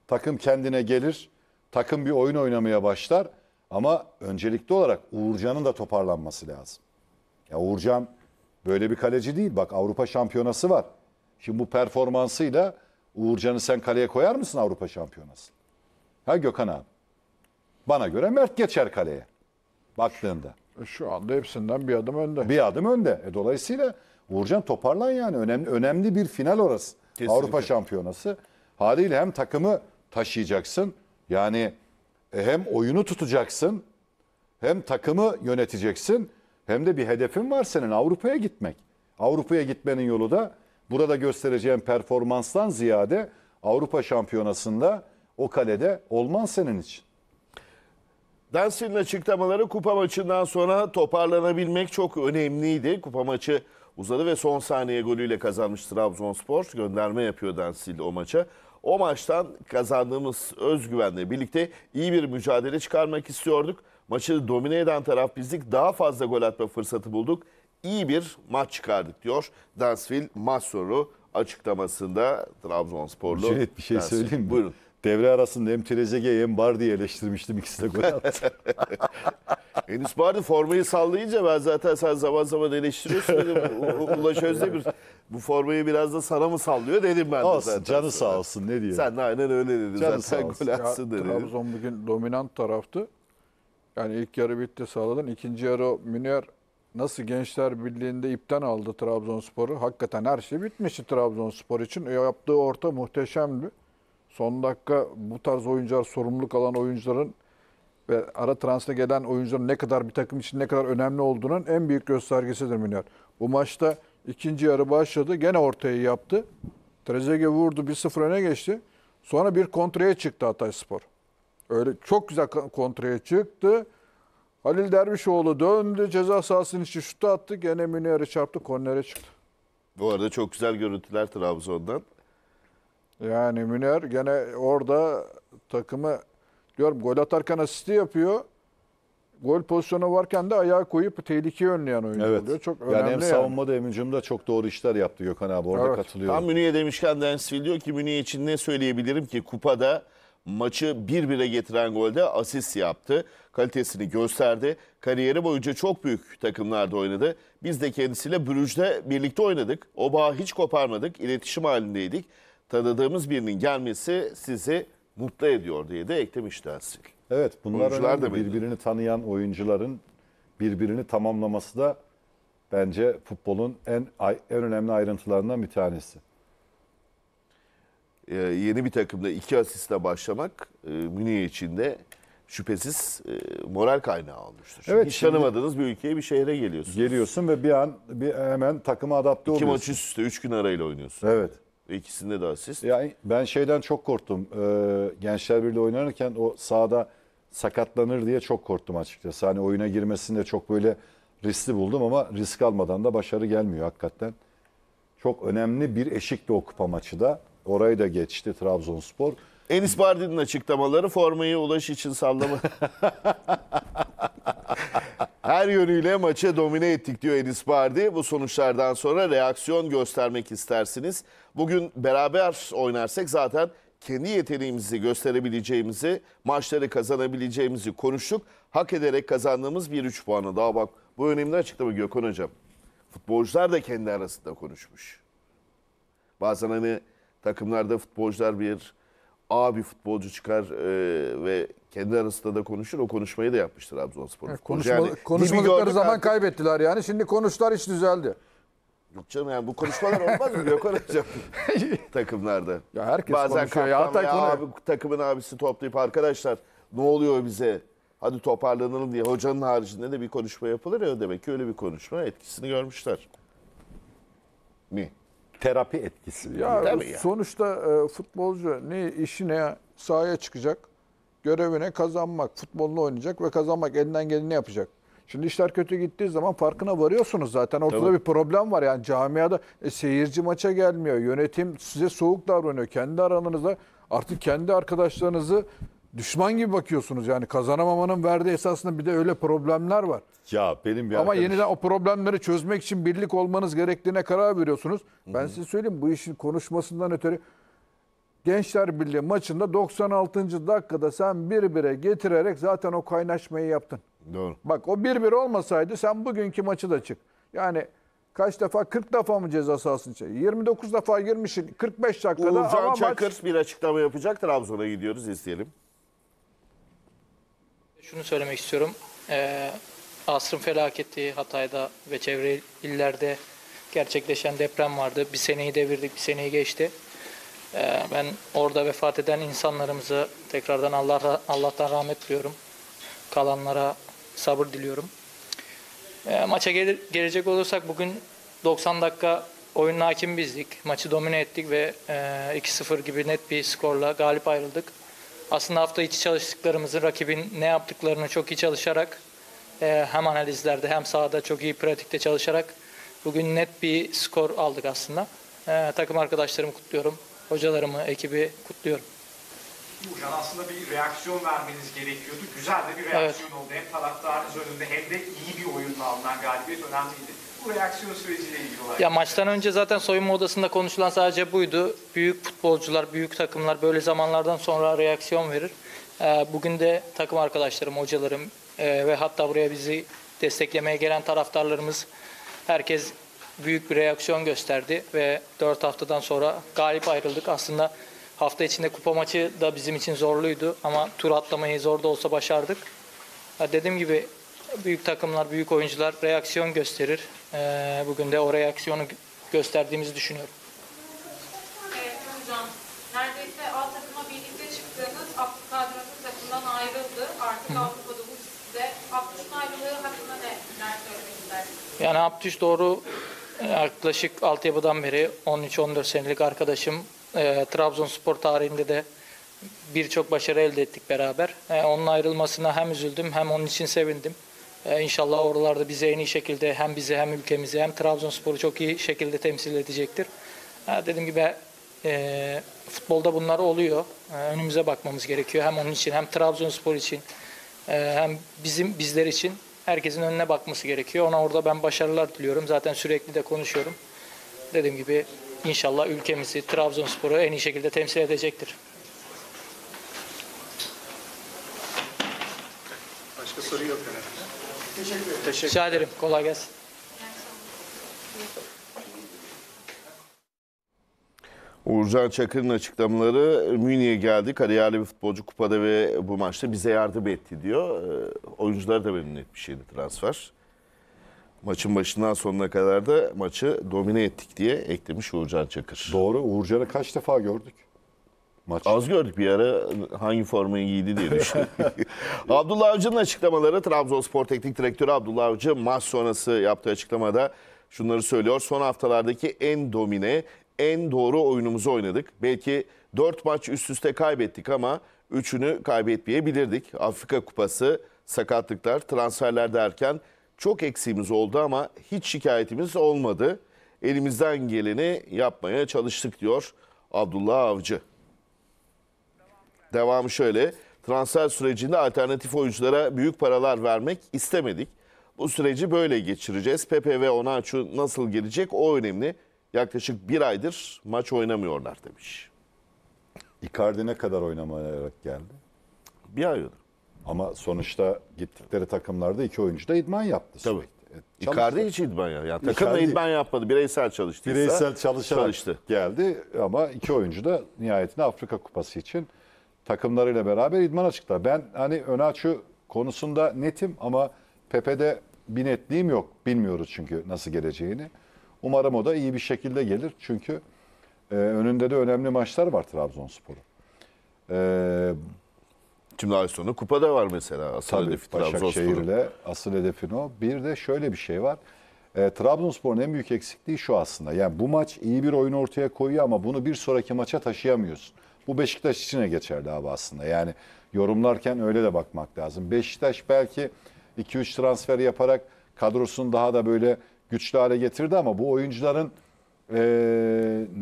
Takım kendine gelir. Takım bir oyun oynamaya başlar. Ama öncelikli olarak Uğurcan'ın da toparlanması lazım. Ya Uğurcan böyle bir kaleci değil. Bak Avrupa Şampiyonası var. Şimdi bu performansıyla Uğurcan'ı sen kaleye koyar mısın Avrupa Şampiyonası? Ha Gökhan abi. Bana göre Mert geçer kaleye. Baktığında. Şu anda hepsinden bir adım önde. Bir adım önde. E, dolayısıyla Uğurcan toparlan yani. Önemli, önemli bir final orası. Kesinlikle. Avrupa Şampiyonası. Haliyle hem takımı taşıyacaksın. Yani e, hem oyunu tutacaksın. Hem takımı yöneteceksin. Hem de bir hedefin var senin Avrupa'ya gitmek. Avrupa'ya gitmenin yolu da burada göstereceğin performanstan ziyade Avrupa Şampiyonası'nda o kalede olman senin için. Densil'in açıklamaları kupa maçından sonra toparlanabilmek çok önemliydi. Kupa maçı uzadı ve son saniye golüyle kazanmış Trabzonspor. Gönderme yapıyor Densil o maça. O maçtan kazandığımız özgüvenle birlikte iyi bir mücadele çıkarmak istiyorduk. Maçı domine eden taraf bizdik. Daha fazla gol atma fırsatı bulduk. İyi bir maç çıkardık diyor Dansville maç sonu açıklamasında Trabzonsporlu. Cüret bir şey Dansville. söyleyeyim mi? Buyurun devre arasında hem Trezeguet'i hem Bardi'yi eleştirmiştim. İkisi de gol attı. Enis Bardi formayı sallayınca ben zaten sen zaman zaman eleştiriyorsun dedim. Ulaş Özdemir bu formayı biraz da sana mı sallıyor dedim ben de zaten. canı sağ olsun ne diyor. Sen de aynen öyle dedin Canı sağ zaten gol atsın dedin. Trabzon bugün dominant taraftı. Yani ilk yarı bitti sağladın. İkinci yarı Münir nasıl Gençler Birliği'nde ipten aldı Trabzonspor'u. Hakikaten her şey bitmişti Trabzonspor için. Yaptığı orta muhteşemdi son dakika bu tarz oyuncular sorumluluk alan oyuncuların ve ara transfer gelen oyuncuların ne kadar bir takım için ne kadar önemli olduğunun en büyük göstergesidir Münir. Bu maçta ikinci yarı başladı. Gene ortaya yaptı. Trezeguet vurdu 1-0 öne geçti. Sonra bir kontraya çıktı Hatay Spor. Öyle çok güzel kontraya çıktı. Halil Dervişoğlu döndü. Ceza sahasının içi şutu attı. Gene Münir'e çarptı. Kornere çıktı. Bu arada çok güzel görüntüler Trabzon'dan. Yani Müner gene orada takımı diyorum gol atarken asisti yapıyor. Gol pozisyonu varken de ayağı koyup tehlikeyi önleyen oyuncu evet. oluyor. Çok önemli. Yani hem savunmada yani. hem hücumda çok doğru işler yaptı Gökhan abi orada evet. katılıyor. Tam Münih'e demişken Densville diyor ki Münih için ne söyleyebilirim ki kupada maçı bir 1e getiren golde asist yaptı. Kalitesini gösterdi. Kariyeri boyunca çok büyük takımlarda oynadı. Biz de kendisiyle Brüj'de birlikte oynadık. O bağı hiç koparmadık. İletişim halindeydik tanıdığımız birinin gelmesi sizi mutlu ediyor diye de eklemiş Densil. Evet bunlar Oyuncular da birbirini tanıyan oyuncuların birbirini tamamlaması da bence futbolun en, en önemli ayrıntılarından bir tanesi. Ee, yeni bir takımda iki asistle başlamak e, Münih için de şüphesiz e, moral kaynağı olmuştur. evet, Hiç şimdi, tanımadığınız bir ülkeye bir şehre geliyorsunuz. Geliyorsun ve bir an bir hemen takıma adapte iki oluyorsun. İki maç üst üste üç gün arayla oynuyorsun. Evet. İkisinde de asist. Yani ben şeyden çok korktum. Ee, Gençler Birliği oynarken o sahada sakatlanır diye çok korktum açıkçası. Hani oyuna girmesinde çok böyle riskli buldum ama risk almadan da başarı gelmiyor hakikaten. Çok önemli bir eşik de o kupa maçı da. Orayı da geçti Trabzonspor. Enis Bardin'in açıklamaları formayı Ulaş için sallama. Her yönüyle maçı domine ettik diyor Enis Bardi. Bu sonuçlardan sonra reaksiyon göstermek istersiniz. Bugün beraber oynarsak zaten kendi yeteneğimizi gösterebileceğimizi, maçları kazanabileceğimizi konuştuk. Hak ederek kazandığımız bir 3 puanı daha bak. Bu önemli açıklama Gökhan Hocam. Futbolcular da kendi arasında konuşmuş. Bazen hani takımlarda futbolcular bir A bir futbolcu çıkar e, ve kendi arasında da konuşur. O konuşmayı da yapmıştır Trabzonspor. Evet, konuşma, yani, konuşmadıkları zaman artık. kaybettiler yani. Şimdi konuştular hiç düzeldi. Yok canım yani bu konuşmalar olmaz mı? Yok olacak takımlarda. Ya herkes Bazen konuşuyor ya. kaptan abi, takımın abisi toplayıp arkadaşlar ne oluyor bize? Hadi toparlanalım diye hocanın haricinde de bir konuşma yapılır ya demek ki öyle bir konuşma etkisini görmüşler. Mi? Terapi etkisi. Ya ya. sonuçta e, futbolcu ne işine sahaya çıkacak, görevine kazanmak, futbolunu oynayacak ve kazanmak elinden geleni yapacak. Şimdi işler kötü gittiği zaman farkına varıyorsunuz zaten. Ortada Tabii. bir problem var yani camiada e, seyirci maça gelmiyor. Yönetim size soğuk davranıyor kendi aranızda. Artık kendi arkadaşlarınızı düşman gibi bakıyorsunuz. Yani kazanamamanın verdiği esasında bir de öyle problemler var. Ya benim bir Ama arkadaş... yeniden o problemleri çözmek için birlik olmanız gerektiğine karar veriyorsunuz. Hı-hı. Ben size söyleyeyim bu işin konuşmasından ötürü Gençler Birliği maçında 96. dakikada sen bir bire getirerek zaten o kaynaşmayı yaptın. Doğru. Bak o 1-1 olmasaydı sen bugünkü maçı da çık. Yani kaç defa 40 defa mı ceza sahasını çek? 29 defa girmişsin 45 dakikada Uğurcan ama Çakır maç... bir açıklama yapacak Trabzon'a gidiyoruz izleyelim. Şunu söylemek istiyorum. Ee, asrın felaketi Hatay'da ve çevre illerde gerçekleşen deprem vardı. Bir seneyi devirdik, bir seneyi geçti. Ee, ben orada vefat eden insanlarımızı tekrardan Allah Allah'tan rahmet diliyorum. Kalanlara sabır diliyorum. E, maça gelir, gelecek olursak bugün 90 dakika oyunun hakim bizdik. Maçı domine ettik ve e, 2-0 gibi net bir skorla galip ayrıldık. Aslında hafta içi çalıştıklarımızı, rakibin ne yaptıklarını çok iyi çalışarak e, hem analizlerde hem sahada çok iyi pratikte çalışarak bugün net bir skor aldık aslında. E, takım arkadaşlarımı kutluyorum. Hocalarımı, ekibi kutluyorum. Uğurcan aslında bir reaksiyon vermeniz gerekiyordu. Güzel de bir reaksiyon evet. oldu. Hem taraftarınız önünde hem de iyi bir oyunla alınan galibiyet önemliydi. Bu reaksiyon süreciyle ilgili olarak. Ya maçtan önce zaten soyunma odasında konuşulan sadece buydu. Büyük futbolcular, büyük takımlar böyle zamanlardan sonra reaksiyon verir. Ee, bugün de takım arkadaşlarım, hocalarım e, ve hatta buraya bizi desteklemeye gelen taraftarlarımız herkes büyük bir reaksiyon gösterdi ve 4 haftadan sonra galip ayrıldık. Aslında Hafta içinde kupa maçı da bizim için zorluydu ama tur atlamayı zor da olsa başardık. Dediğim gibi büyük takımlar, büyük oyuncular reaksiyon gösterir. Ee, bugün de o reaksiyonu gösterdiğimizi düşünüyorum. Evet neredeyse A takıma birlikte çıktığınız Abdülkadir ayrıldı. Artık Hı. Avrupa'da bu size. Abdülkadir'in ayrılığı hakkında ne, neler söylemek Yani Abdüş doğru e, yaklaşık altyapıdan beri 13-14 senelik arkadaşım e, Trabzonspor tarihinde de birçok başarı elde ettik beraber. E, onun ayrılmasına hem üzüldüm hem onun için sevindim. E, inşallah oralarda bize en iyi şekilde hem bizi hem ülkemizi hem Trabzonspor'u çok iyi şekilde temsil edecektir. E, dediğim gibi e, futbolda bunlar oluyor. E, önümüze bakmamız gerekiyor. Hem onun için hem Trabzonspor için e, hem bizim bizler için herkesin önüne bakması gerekiyor. Ona orada ben başarılar diliyorum. Zaten sürekli de konuşuyorum. Dediğim gibi inşallah ülkemizi, Trabzonspor'u en iyi şekilde temsil edecektir. Başka soru yok herhalde. Teşekkür ederim. Teşekkür ederim. Rica ederim. Kolay gelsin. Uğurcan Çakır'ın açıklamaları Münih'e geldi. Kariyerli bir futbolcu kupada ve bu maçta bize yardım etti diyor. Ee, oyuncuları da memnun etmiş yeni transfer maçın başından sonuna kadar da maçı domine ettik diye eklemiş Uğurcan Çakır. Doğru. Uğurcan'ı kaç defa gördük? Maç. Az gördük bir ara hangi formayı giydi diye düşündüm. Abdullah Avcı'nın açıklamaları Trabzonspor Teknik Direktörü Abdullah Avcı maç sonrası yaptığı açıklamada şunları söylüyor. Son haftalardaki en domine, en doğru oyunumuzu oynadık. Belki 4 maç üst üste kaybettik ama 3'ünü kaybetmeyebilirdik. Afrika Kupası, sakatlıklar, transferler derken çok eksiğimiz oldu ama hiç şikayetimiz olmadı. Elimizden geleni yapmaya çalıştık diyor Abdullah Avcı. Devamı şöyle. Transfer sürecinde alternatif oyunculara büyük paralar vermek istemedik. Bu süreci böyle geçireceğiz. Pepe ve Onaçu nasıl gelecek o önemli. Yaklaşık bir aydır maç oynamıyorlar demiş. Icardi ne kadar oynamayarak geldi? Bir ay oldu. Ama sonuçta gittikleri takımlarda iki oyuncu da idman yaptı. Tabii. E, çalıştı. Icardi hiç idman yaptı Yani takımla idman yapmadı. Bireysel çalıştı bireysel çalışarak çalıştı. geldi ama iki oyuncu da nihayetinde Afrika Kupası için takımlarıyla beraber idman açıklar. Ben hani Önaçu konusunda netim ama Pepe'de bir netliğim yok. Bilmiyoruz çünkü nasıl geleceğini. Umarım o da iyi bir şekilde gelir. Çünkü e, önünde de önemli maçlar var Trabzonspor'un. E, Şimdi ay sonu kupada var mesela. Asıl Tabii, hedefi Başakşehir'le asıl hedefin o. Bir de şöyle bir şey var. E, Trabzonspor'un en büyük eksikliği şu aslında. Yani bu maç iyi bir oyun ortaya koyuyor ama bunu bir sonraki maça taşıyamıyorsun. Bu Beşiktaş içine geçerli abi aslında. Yani yorumlarken öyle de bakmak lazım. Beşiktaş belki 2-3 transfer yaparak kadrosunu daha da böyle güçlü hale getirdi ama bu oyuncuların e,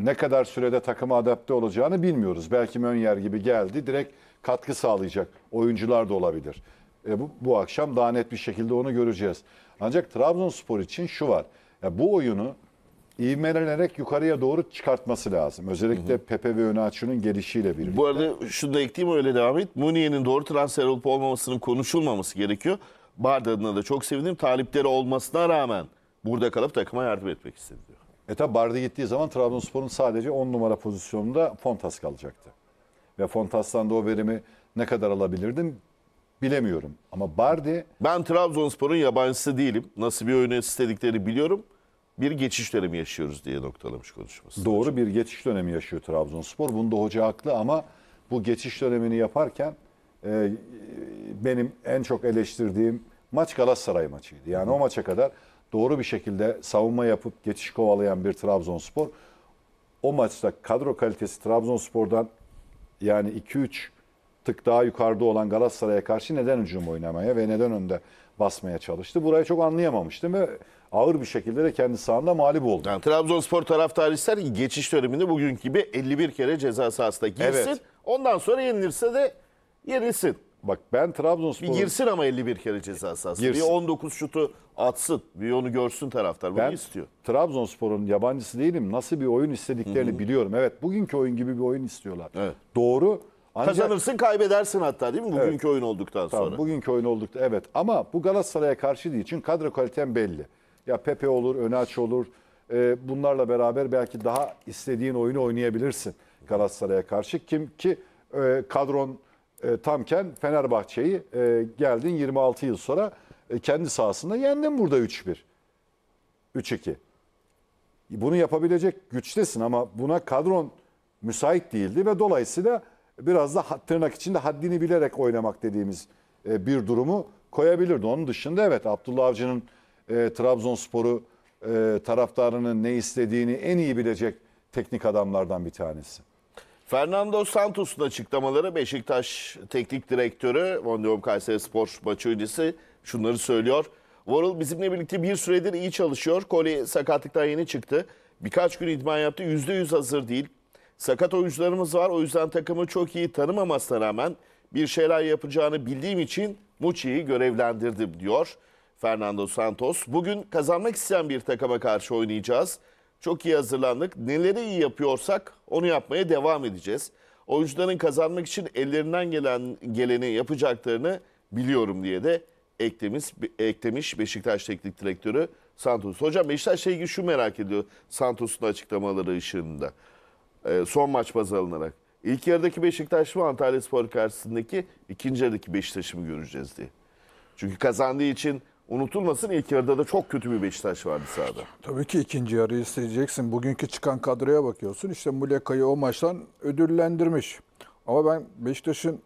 ne kadar sürede takıma adapte olacağını bilmiyoruz. Belki Mönyer gibi geldi direkt katkı sağlayacak oyuncular da olabilir. E bu, bu akşam daha net bir şekilde onu göreceğiz. Ancak Trabzonspor için şu var. Ya bu oyunu ivmelenerek yukarıya doğru çıkartması lazım. Özellikle hı hı. Pepe ve Önaçu'nun gelişiyle birlikte. Bu arada şunu da ekleyeyim öyle devam et. Muniye'nin doğru transfer olup olmamasının konuşulmaması gerekiyor. Bard adına da çok sevindim. Talipleri olmasına rağmen burada kalıp takıma yardım etmek istedi diyor. E tabi Barda gittiği zaman Trabzonspor'un sadece 10 numara pozisyonunda Fontas kalacaktı ve Fontas'tan da o verimi ne kadar alabilirdim bilemiyorum. Ama Bardi... Ben Trabzonspor'un yabancısı değilim. Nasıl bir oyunu istediklerini biliyorum. Bir geçiş dönemi yaşıyoruz diye noktalamış konuşması. Doğru bir geçiş dönemi yaşıyor Trabzonspor. Bunda hoca haklı ama bu geçiş dönemini yaparken e, benim en çok eleştirdiğim maç Galatasaray maçıydı. Yani Hı. o maça kadar doğru bir şekilde savunma yapıp geçiş kovalayan bir Trabzonspor o maçta kadro kalitesi Trabzonspor'dan yani 2-3 tık daha yukarıda olan Galatasaray'a karşı neden hücum oynamaya ve neden önde basmaya çalıştı. Burayı çok anlayamamıştım ve ağır bir şekilde de kendi sahanda mağlup oldu. Yani Trabzonspor taraftarı ister ki geçiş döneminde bugün gibi 51 kere ceza sahasına girsin. Evet. Ondan sonra yenilirse de yenilsin. Bak ben Trabzonspor... Bir girsin ama 51 kere ceza sahası. Girsin. Bir 19 şutu atsın. Bir onu görsün taraftar. Bunu ben istiyor. Trabzonspor'un yabancısı değilim. Nasıl bir oyun istediklerini Hı-hı. biliyorum. Evet bugünkü oyun gibi bir oyun istiyorlar. Evet. Doğru. Ancak... Kazanırsın kaybedersin hatta değil mi? Bugünkü evet. oyun olduktan sonra. Tamam, bugünkü oyun olduktan evet. Ama bu Galatasaray'a karşı değil. Çünkü kadro kaliten belli. Ya Pepe olur, Önaç olur. Ee, bunlarla beraber belki daha istediğin oyunu oynayabilirsin Galatasaray'a karşı. Kim ki e, kadron e, tamken Fenerbahçe'yi e, geldin 26 yıl sonra e, kendi sahasında yendin burada 3-1. 3-2. Bunu yapabilecek güçtesin ama buna kadron müsait değildi ve dolayısıyla biraz da tırnak içinde haddini bilerek oynamak dediğimiz e, bir durumu koyabilirdi. Onun dışında evet Abdullah Avcı'nın e, Trabzonspor'u e, taraftarının ne istediğini en iyi bilecek teknik adamlardan bir tanesi. Fernando Santos'un açıklamaları Beşiktaş Teknik Direktörü Vondiom Kayseri Spor maçı öncesi şunları söylüyor. Varol bizimle birlikte bir süredir iyi çalışıyor. Koli sakatlıktan yeni çıktı. Birkaç gün idman yaptı. %100 hazır değil. Sakat oyuncularımız var. O yüzden takımı çok iyi tanımamasına rağmen bir şeyler yapacağını bildiğim için Muçi'yi görevlendirdim diyor Fernando Santos. Bugün kazanmak isteyen bir takıma karşı oynayacağız. Çok iyi hazırlandık. Neleri iyi yapıyorsak onu yapmaya devam edeceğiz. Oyuncuların kazanmak için ellerinden gelen geleni yapacaklarını biliyorum diye de eklemiş, eklemiş Beşiktaş Teknik Direktörü Santos. Hocam Beşiktaş'la ilgili şu merak ediyor Santos'un açıklamaları ışığında. E, son maç baz alınarak. İlk yarıdaki Beşiktaş mı Antalya Spor karşısındaki ikinci yarıdaki Beşiktaş'ı mı göreceğiz diye. Çünkü kazandığı için Unutulmasın ilk yarıda da çok kötü bir Beşiktaş vardı sahada. Tabii ki ikinci yarıyı isteyeceksin. Bugünkü çıkan kadroya bakıyorsun. İşte Muleka'yı o maçtan ödüllendirmiş. Ama ben Beşiktaş'ın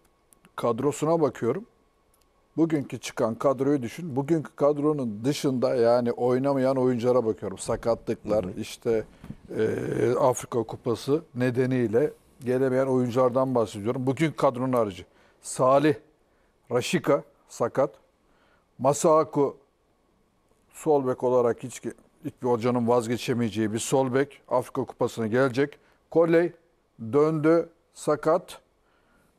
kadrosuna bakıyorum. Bugünkü çıkan kadroyu düşün. Bugünkü kadronun dışında yani oynamayan oyunculara bakıyorum. Sakatlıklar, hı hı. işte e, Afrika Kupası nedeniyle gelemeyen oyunculardan bahsediyorum. Bugünkü kadronun harici. Salih, Raşika, sakat. Masaaku sol bek olarak hiç, hiçbir hocanın vazgeçemeyeceği bir sol bek Afrika Kupası'na gelecek. Koley döndü sakat.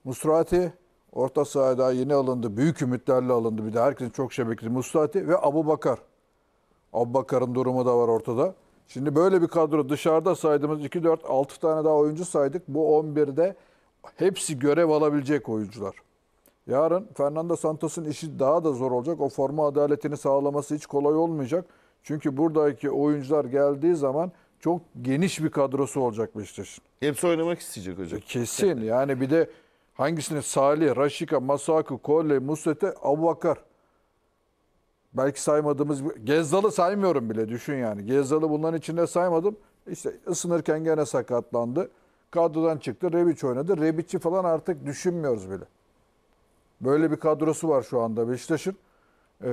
Musrati orta sahada yeni alındı. Büyük ümitlerle alındı. Bir de herkesin çok şey bekledi. Musrati ve Abu Bakar. Abu Bakar'ın durumu da var ortada. Şimdi böyle bir kadro dışarıda saydığımız 2, 4, 6 tane daha oyuncu saydık. Bu 11'de hepsi görev alabilecek oyuncular. Yarın Fernando Santos'un işi daha da zor olacak. O forma adaletini sağlaması hiç kolay olmayacak. Çünkü buradaki oyuncular geldiği zaman çok geniş bir kadrosu olacakmıştır. Beşiktaş'ın. Hepsi oynamak isteyecek hocam. E, kesin. Yani bir de hangisini Salih, Raşika, Masaku, Kolle, Musete, Abubakar. Belki saymadığımız Gezdal'ı saymıyorum bile düşün yani. Gezdal'ı bunların içinde saymadım. İşte ısınırken gene sakatlandı. Kadrodan çıktı. Rebic oynadı. rebiçi falan artık düşünmüyoruz bile. Böyle bir kadrosu var şu anda Beşiktaş'ın. E,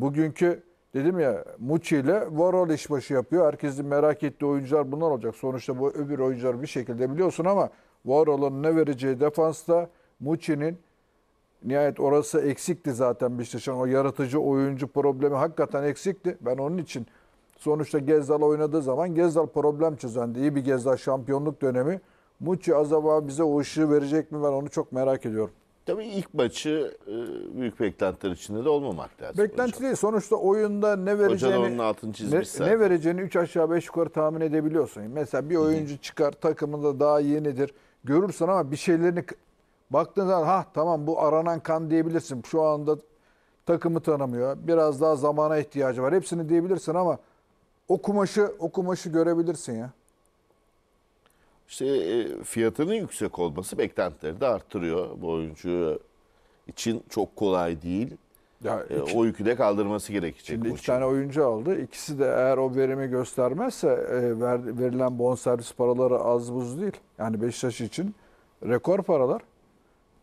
bugünkü dedim ya Muçi ile Varol işbaşı yapıyor. Herkesin merak ettiği oyuncular bunlar olacak. Sonuçta bu öbür oyuncular bir şekilde biliyorsun ama Varol'un ne vereceği defansta Muçi'nin nihayet orası eksikti zaten Beşiktaş'ın. O yaratıcı oyuncu problemi hakikaten eksikti. Ben onun için sonuçta Gezdal oynadığı zaman Gezdal problem çözendi. İyi bir Gezdal şampiyonluk dönemi. Muçi azaba bize o ışığı verecek mi ben onu çok merak ediyorum. Tabii ilk maçı e, büyük beklentiler içinde de olmamak lazım. Beklenti hocam. değil. Sonuçta oyunda ne vereceğini onun altını çizmiş ne, ne vereceğini 3 aşağı 5 yukarı tahmin edebiliyorsun. Mesela bir oyuncu çıkar takımında daha yenidir. görürsün ama bir şeylerini baktığın zaman ha tamam bu aranan kan diyebilirsin. Şu anda takımı tanımıyor. Biraz daha zamana ihtiyacı var. Hepsini diyebilirsin ama o kumaşı o kumaşı görebilirsin ya. İşte e, fiyatının yüksek olması beklentileri de arttırıyor. Bu oyuncu için çok kolay değil. Ya e, iki, o yükü de kaldırması gerekecek. Şimdi iki tane oyuncu aldı. İkisi de eğer o verimi göstermezse e, ver, verilen bonservis paraları az buz değil. Yani Beşiktaş için rekor paralar.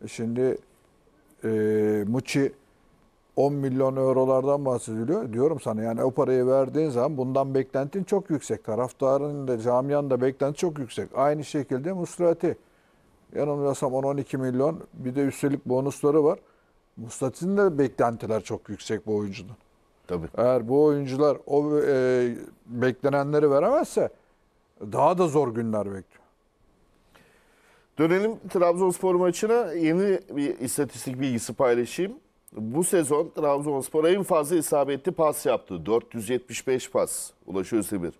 E şimdi e, Muçi 10 milyon eurolardan bahsediliyor. Diyorum sana yani o parayı verdiğin zaman bundan beklentin çok yüksek. Taraftarın da camianın da beklenti çok yüksek. Aynı şekilde Musrati. Yanılmıyorsam 10-12 milyon bir de üstelik bonusları var. Musrati'nin de beklentiler çok yüksek bu oyuncunun. Tabii. Eğer bu oyuncular o e, beklenenleri veremezse daha da zor günler bekliyor. Dönelim Trabzonspor maçına. Yeni bir istatistik bilgisi paylaşayım bu sezon Trabzonspor en fazla isabetli pas yaptı. 475 pas Ulaş Özdemir.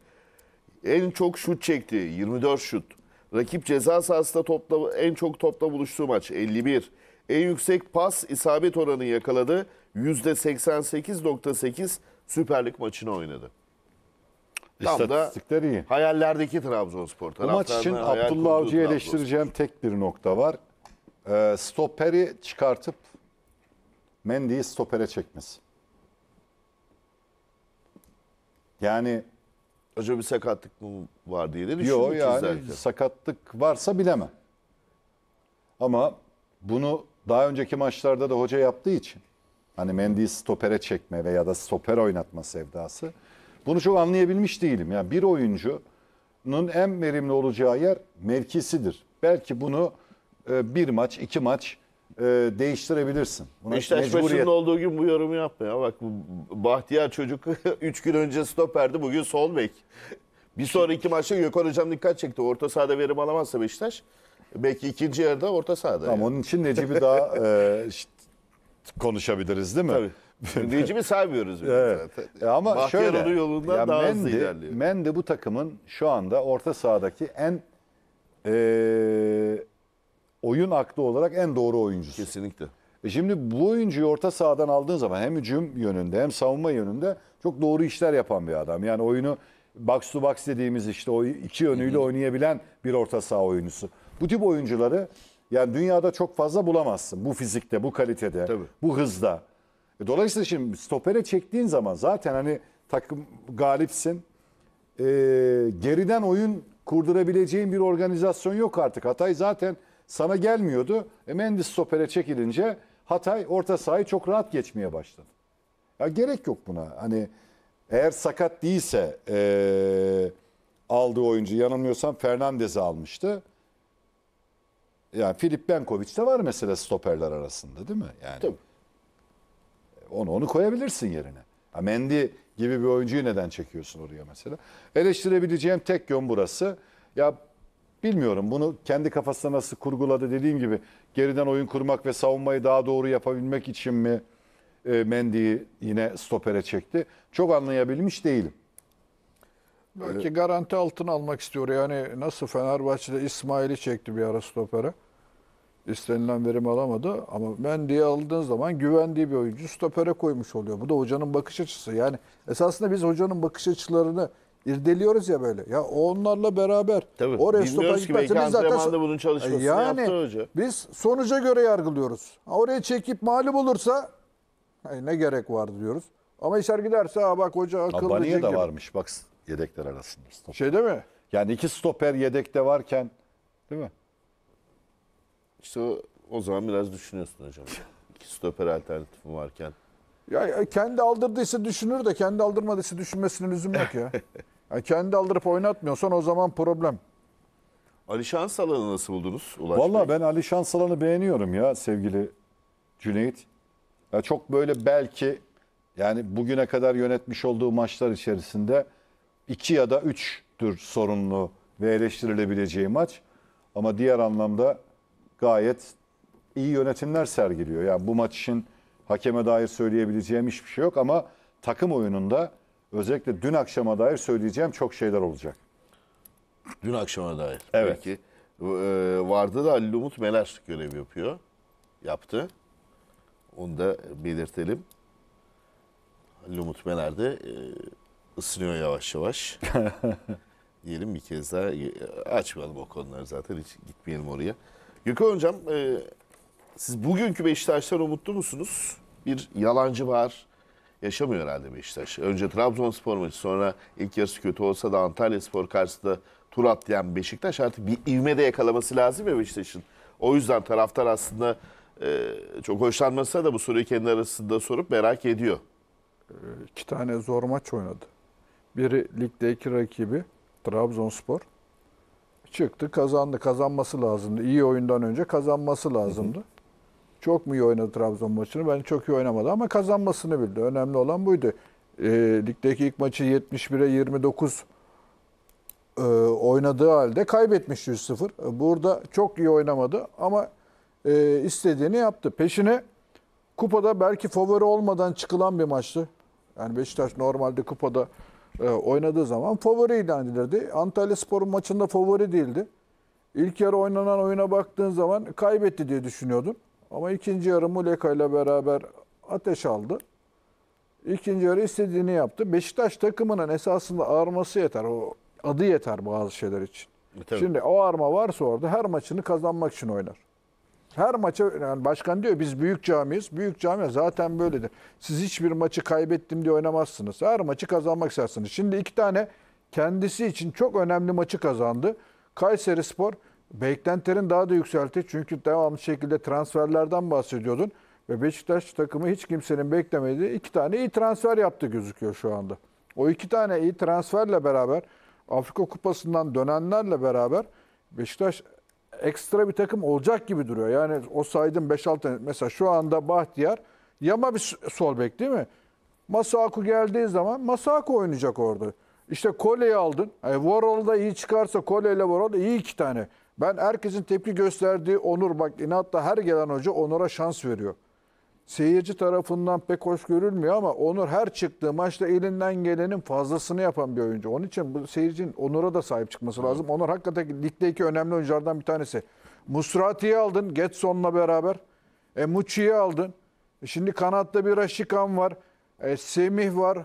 En çok şut çekti. 24 şut. Rakip ceza sahasında topla, en çok topla buluştuğu maç 51. En yüksek pas isabet oranı yakaladı. %88.8 Süper Lig maçını oynadı. Tam da iyi. hayallerdeki Trabzonspor Bu maç için Abdullah Avcı'yı eleştireceğim tek bir nokta var. E, stoperi çıkartıp Mendy'yi stopere çekmesi. Yani Acaba bir sakatlık mı var diye de düşündük yo yani izlerken. sakatlık varsa bilemem. Ama bunu daha önceki maçlarda da hoca yaptığı için hani Mendy'yi stopere çekme veya da stoper oynatma sevdası bunu çok anlayabilmiş değilim. Yani bir oyuncunun en verimli olacağı yer mevkisidir. Belki bunu e, bir maç, iki maç e, değiştirebilirsin. Buna Beşiktaş olduğu gün bu yorumu yapma ya. Bak bu Bahtiyar çocuk 3 gün önce stoperdi bugün sol bek. Bir sonraki maçta Gökhan Hocam dikkat çekti. Orta sahada verim alamazsa Beşiktaş belki ikinci yarıda orta sahada. Tamam yani. onun için Necip'i daha e, konuşabiliriz değil mi? Tabii. Necip'i saymıyoruz biz evet. zaten. E, ama Bahtiyar şöyle, onun yolundan ya daha Mendi, hızlı ilerliyor. Mendi bu takımın şu anda orta sahadaki en e, oyun aklı olarak en doğru oyuncusu. Kesinlikle. E şimdi bu oyuncuyu orta sahadan aldığın zaman hem hücum yönünde hem savunma yönünde çok doğru işler yapan bir adam. Yani oyunu box to box dediğimiz işte o iki yönüyle oynayabilen bir orta saha oyuncusu. Bu tip oyuncuları yani dünyada çok fazla bulamazsın. Bu fizikte, bu kalitede, Tabii. bu hızda. E dolayısıyla şimdi stopere çektiğin zaman zaten hani takım galipsin. E, geriden oyun kurdurabileceğin bir organizasyon yok artık. Hatay zaten sana gelmiyordu. E Mendes stopere çekilince Hatay orta sahayı çok rahat geçmeye başladı. Ya gerek yok buna. Hani eğer sakat değilse e, aldığı oyuncu yanılmıyorsam Fernandez'i almıştı. Yani Filip Benkoviç de var mesela stoperler arasında değil mi? Yani Tabii. Onu onu koyabilirsin yerine. Ha, Mendy gibi bir oyuncuyu neden çekiyorsun oraya mesela? Eleştirebileceğim tek yön burası. Ya Bilmiyorum bunu kendi kafasına nasıl kurguladı dediğim gibi geriden oyun kurmak ve savunmayı daha doğru yapabilmek için mi e, Mendy'yi yine stopere çekti? Çok anlayabilmiş değilim. Belki garanti altına almak istiyor. Yani nasıl Fenerbahçe'de İsmail'i çekti bir ara stopere. İstenilen verim alamadı ama Mendy'yi aldığın zaman güvendiği bir oyuncu stopere koymuş oluyor. Bu da hocanın bakış açısı. Yani esasında biz hocanın bakış açılarını irdeliyoruz ya böyle. Ya onlarla beraber Tabii, o restopa Bilmiyoruz ki biz zaten antrenmanda bunun çalışmasını yani yaptı hoca. biz sonuca göre yargılıyoruz. Ha, Oraya çekip mağlup olursa "Ay, ne gerek vardı diyoruz. Ama içer giderse ha bak hoca akıllıca Abaniye de varmış bak yedekler arasında. şey değil mi? Yani iki stoper yedekte varken değil mi? İşte o, o zaman biraz düşünüyorsun hocam. İki stoper alternatifim varken. Ya kendi aldırdıysa düşünür de kendi aldırmadıysa düşünmesinin lüzum yok ya. ya kendi aldırıp oynatmıyorsan o zaman problem. Ali Şansalan'ı nasıl buldunuz? Ulaş Valla ben Ali Şansalan'ı beğeniyorum ya sevgili Cüneyt. Ya çok böyle belki yani bugüne kadar yönetmiş olduğu maçlar içerisinde iki ya da üçtür sorunlu ve eleştirilebileceği maç. Ama diğer anlamda gayet iyi yönetimler sergiliyor. Yani bu maç için Hakeme dair söyleyebileceğim hiçbir şey yok ama takım oyununda özellikle dün akşama dair söyleyeceğim çok şeyler olacak. Dün akşama dair. Evet. Peki e, vardı da Ali Umut Meler görev yapıyor. Yaptı. Onu da belirtelim. Ali Umut Meler de e, ısınıyor yavaş yavaş. diyelim bir kez daha e, açmayalım o konuları zaten hiç gitmeyelim oraya. Gökhan Hocam siz bugünkü Beşiktaş'tan umutlu musunuz? Bir yalancı var. Yaşamıyor herhalde Beşiktaş. Önce Trabzonspor maçı sonra ilk yarısı kötü olsa da Antalya Spor karşısında tur atlayan Beşiktaş artık bir ivme de yakalaması lazım ya Beşiktaş'ın. O yüzden taraftar aslında e, çok hoşlanmasa da bu soruyu kendi arasında sorup merak ediyor. E, iki tane zor maç oynadı. Biri ligdeki rakibi Trabzonspor. Çıktı kazandı. Kazanması lazımdı. İyi oyundan önce kazanması lazımdı. Hı hı. Çok mu iyi oynadı Trabzon maçını? Ben çok iyi oynamadı ama kazanmasını bildi. Önemli olan buydu. E, ligdeki ilk maçı 71'e 29 e, oynadığı halde kaybetmiş 100-0. E, burada çok iyi oynamadı ama e, istediğini yaptı. Peşine kupada belki favori olmadan çıkılan bir maçtı. Yani Beşiktaş normalde kupada e, oynadığı zaman favori ilan edilirdi. Antalya Spor'un maçında favori değildi. İlk yarı oynanan oyuna baktığın zaman kaybetti diye düşünüyordum. Ama ikinci yarı Muleka ile beraber ateş aldı. İkinci yarı istediğini yaptı. Beşiktaş takımının esasında ağırması yeter. O adı yeter bazı şeyler için. E, Şimdi o arma varsa orada her maçını kazanmak için oynar. Her maça yani başkan diyor biz büyük camiyiz. Büyük cami zaten böyledir. Siz hiçbir maçı kaybettim diye oynamazsınız. Her maçı kazanmak istersiniz. Şimdi iki tane kendisi için çok önemli maçı kazandı. Kayseri Spor Beklentilerin daha da yükseltti. Çünkü devamlı şekilde transferlerden bahsediyordun. Ve Beşiktaş takımı hiç kimsenin beklemediği iki tane iyi transfer yaptı gözüküyor şu anda. O iki tane iyi transferle beraber Afrika Kupası'ndan dönenlerle beraber Beşiktaş ekstra bir takım olacak gibi duruyor. Yani o saydığım 5-6 tane mesela şu anda Bahtiyar Yama bir sol bek değil mi? Masaku geldiği zaman Masaku oynayacak orada. İşte Kole'yi aldın. Yani e, da iyi çıkarsa Kole ile Vorol iyi iki tane. Ben herkesin tepki gösterdiği Onur bak inatla her gelen hoca Onur'a şans veriyor. Seyirci tarafından pek hoş görülmüyor ama Onur her çıktığı maçta elinden gelenin fazlasını yapan bir oyuncu. Onun için bu seyircinin Onur'a da sahip çıkması lazım. Evet. Onur hakikaten ligdeki önemli oyunculardan bir tanesi. Musrati'yi aldın Getson'la beraber. E Muçi'yi aldın. E, şimdi kanatta bir Raşikan var. E, Semih var.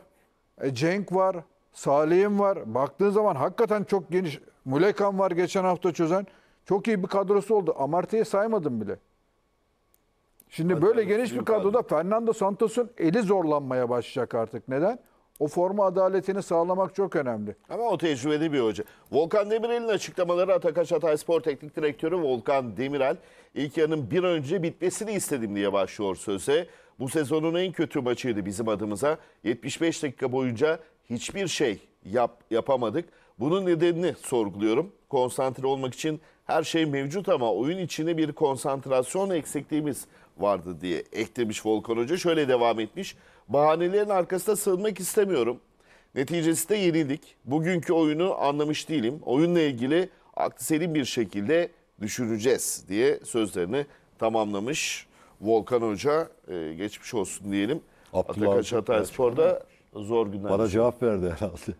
E, Cenk var. Salih'im var. Baktığın zaman hakikaten çok geniş. Mulekan var geçen hafta çözen. Çok iyi bir kadrosu oldu. Amartey'i saymadım bile. Şimdi Hadi böyle geniş bir kadroda abi. Fernando Santos'un eli zorlanmaya başlayacak artık. Neden? O forma adaletini sağlamak çok önemli. Ama o tecrübeli bir hoca. Volkan Demirel'in açıklamaları Atakaş Hatay Spor Teknik Direktörü Volkan Demirel ilk yarının bir önce bitmesini istedim diye başlıyor söze. Bu sezonun en kötü maçıydı bizim adımıza. 75 dakika boyunca hiçbir şey yap, yapamadık. Bunun nedenini sorguluyorum. Konsantre olmak için her şey mevcut ama oyun içine bir konsantrasyon eksikliğimiz vardı diye eklemiş Volkan Hoca. Şöyle devam etmiş. Bahanelerin arkasında sığınmak istemiyorum. Neticesi de yenildik. Bugünkü oyunu anlamış değilim. Oyunla ilgili aklı bir şekilde düşüneceğiz diye sözlerini tamamlamış Volkan Hoca. Ee, geçmiş olsun diyelim. Abdullah Atakaç Hatay Spor'da zor günler. Bana cevap verdi herhalde.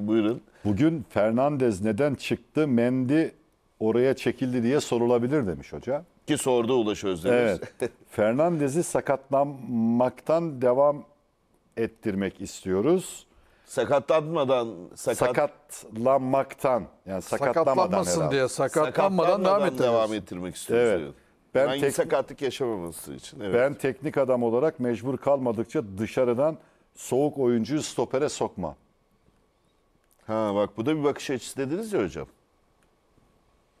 Buyurun. Bugün Fernandez neden çıktı? Mendi oraya çekildi diye sorulabilir demiş hoca. Ki sordu Ulaş Özdemir. Evet. Fernandez'i sakatlanmaktan devam ettirmek istiyoruz. Sakatlanmadan sakat... sakatlanmaktan yani sakatlanmadan Sakatlanmasın herhalde. diye sakatlanmadan devam sakatlanmadan ettiniz. devam ettirmek istiyoruz. Evet. Ben Ben tek- sakatlık yaşamaması için. Evet. Ben teknik adam olarak mecbur kalmadıkça dışarıdan soğuk oyuncuyu stopere sokma. Ha bak bu da bir bakış açısı dediniz ya hocam.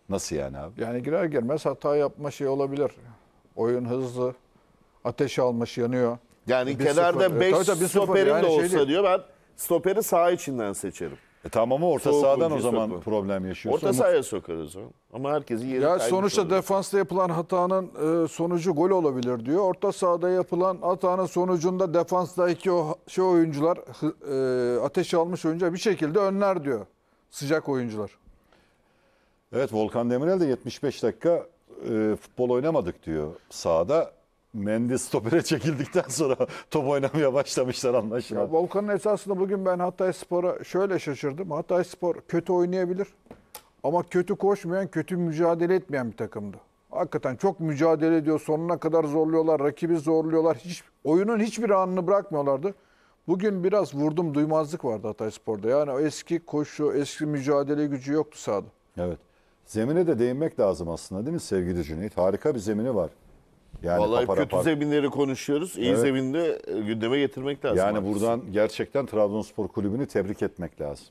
Nasıl yani abi? Yani girer girmez hata yapma şey olabilir. Oyun hızlı. Ateş almış yanıyor. Yani bir kenarda 5 e, evet, stoperin yani de şey olsa şey diyor ben stoperi sağ içinden seçerim. E tamam ama orta Soğuk sahadan o zaman soku. problem yaşıyorsun. Orta sahaya sokarız o. Ama herkesi yeri Ya sonuçta olur. defansta yapılan hatanın e, sonucu gol olabilir diyor. Orta sahada yapılan hatanın sonucunda defanstaki o şey oyuncular e, ateş almış oyuncu bir şekilde önler diyor. Sıcak oyuncular. Evet Volkan Demirel de 75 dakika e, futbol oynamadık diyor sahada. Mendy stopere çekildikten sonra top oynamaya başlamışlar anlaşılan. Volkan'ın esasında bugün ben Hatay Spor'a şöyle şaşırdım. Hatay Spor kötü oynayabilir ama kötü koşmayan, kötü mücadele etmeyen bir takımdı. Hakikaten çok mücadele ediyor. Sonuna kadar zorluyorlar, rakibi zorluyorlar. Hiç, oyunun hiçbir anını bırakmıyorlardı. Bugün biraz vurdum duymazlık vardı Hatay Spor'da. Yani eski koşu, eski mücadele gücü yoktu sahada. Evet. Zemine de değinmek lazım aslında değil mi sevgili Cüneyt? Harika bir zemini var. Yani Vallahi kötü zeminleri konuşuyoruz. İyi evet. zeminde e, gündeme getirmek lazım. Yani artık. buradan gerçekten Trabzonspor Kulübü'nü tebrik etmek lazım.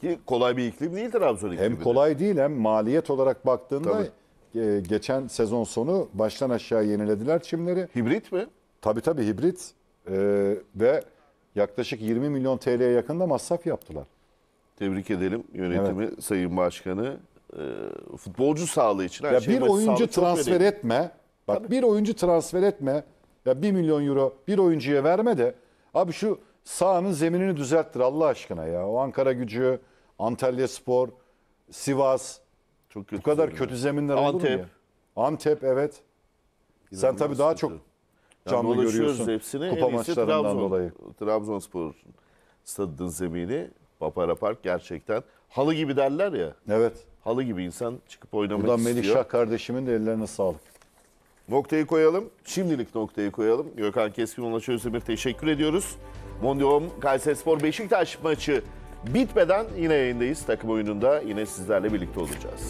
Ki kolay bir iklim değil Trabzon iklimi. Hem kolay değil hem maliyet olarak baktığında e, geçen sezon sonu baştan aşağı yenilediler çimleri. Hibrit mi? Tabii tabii hibrit. E, ve yaklaşık 20 milyon TL'ye yakında masraf yaptılar. Tebrik edelim yönetimi, evet. Sayın Başkanı e, futbolcu sağlığı için her ya şey bir oyuncu transfer etme. Bak Tabii. bir oyuncu transfer etme. Ya 1 milyon euro bir oyuncuya verme de abi şu sahanın zeminini düzelttir Allah aşkına ya. O Ankara Gücü, Antalya Spor, Sivas çok kötü bu kadar zemin. kötü zeminler Antep. olur Antep, Antep evet. İnanılmaz Sen tabii daha çok canlı yani görüyorsun hepsini. kupa maçlarından Trabzon, dolayı. Trabzonspor stadının zemini Papara Park gerçekten halı gibi derler ya. Evet halı gibi insan çıkıp oynamak Buradan istiyor. Buradan Melih kardeşimin de ellerine sağlık. Noktayı koyalım. Şimdilik noktayı koyalım. Gökhan Keskin, Ulaş Özdemir teşekkür ediyoruz. Mondium Kayseri Spor Beşiktaş maçı bitmeden yine yayındayız. Takım oyununda yine sizlerle birlikte olacağız.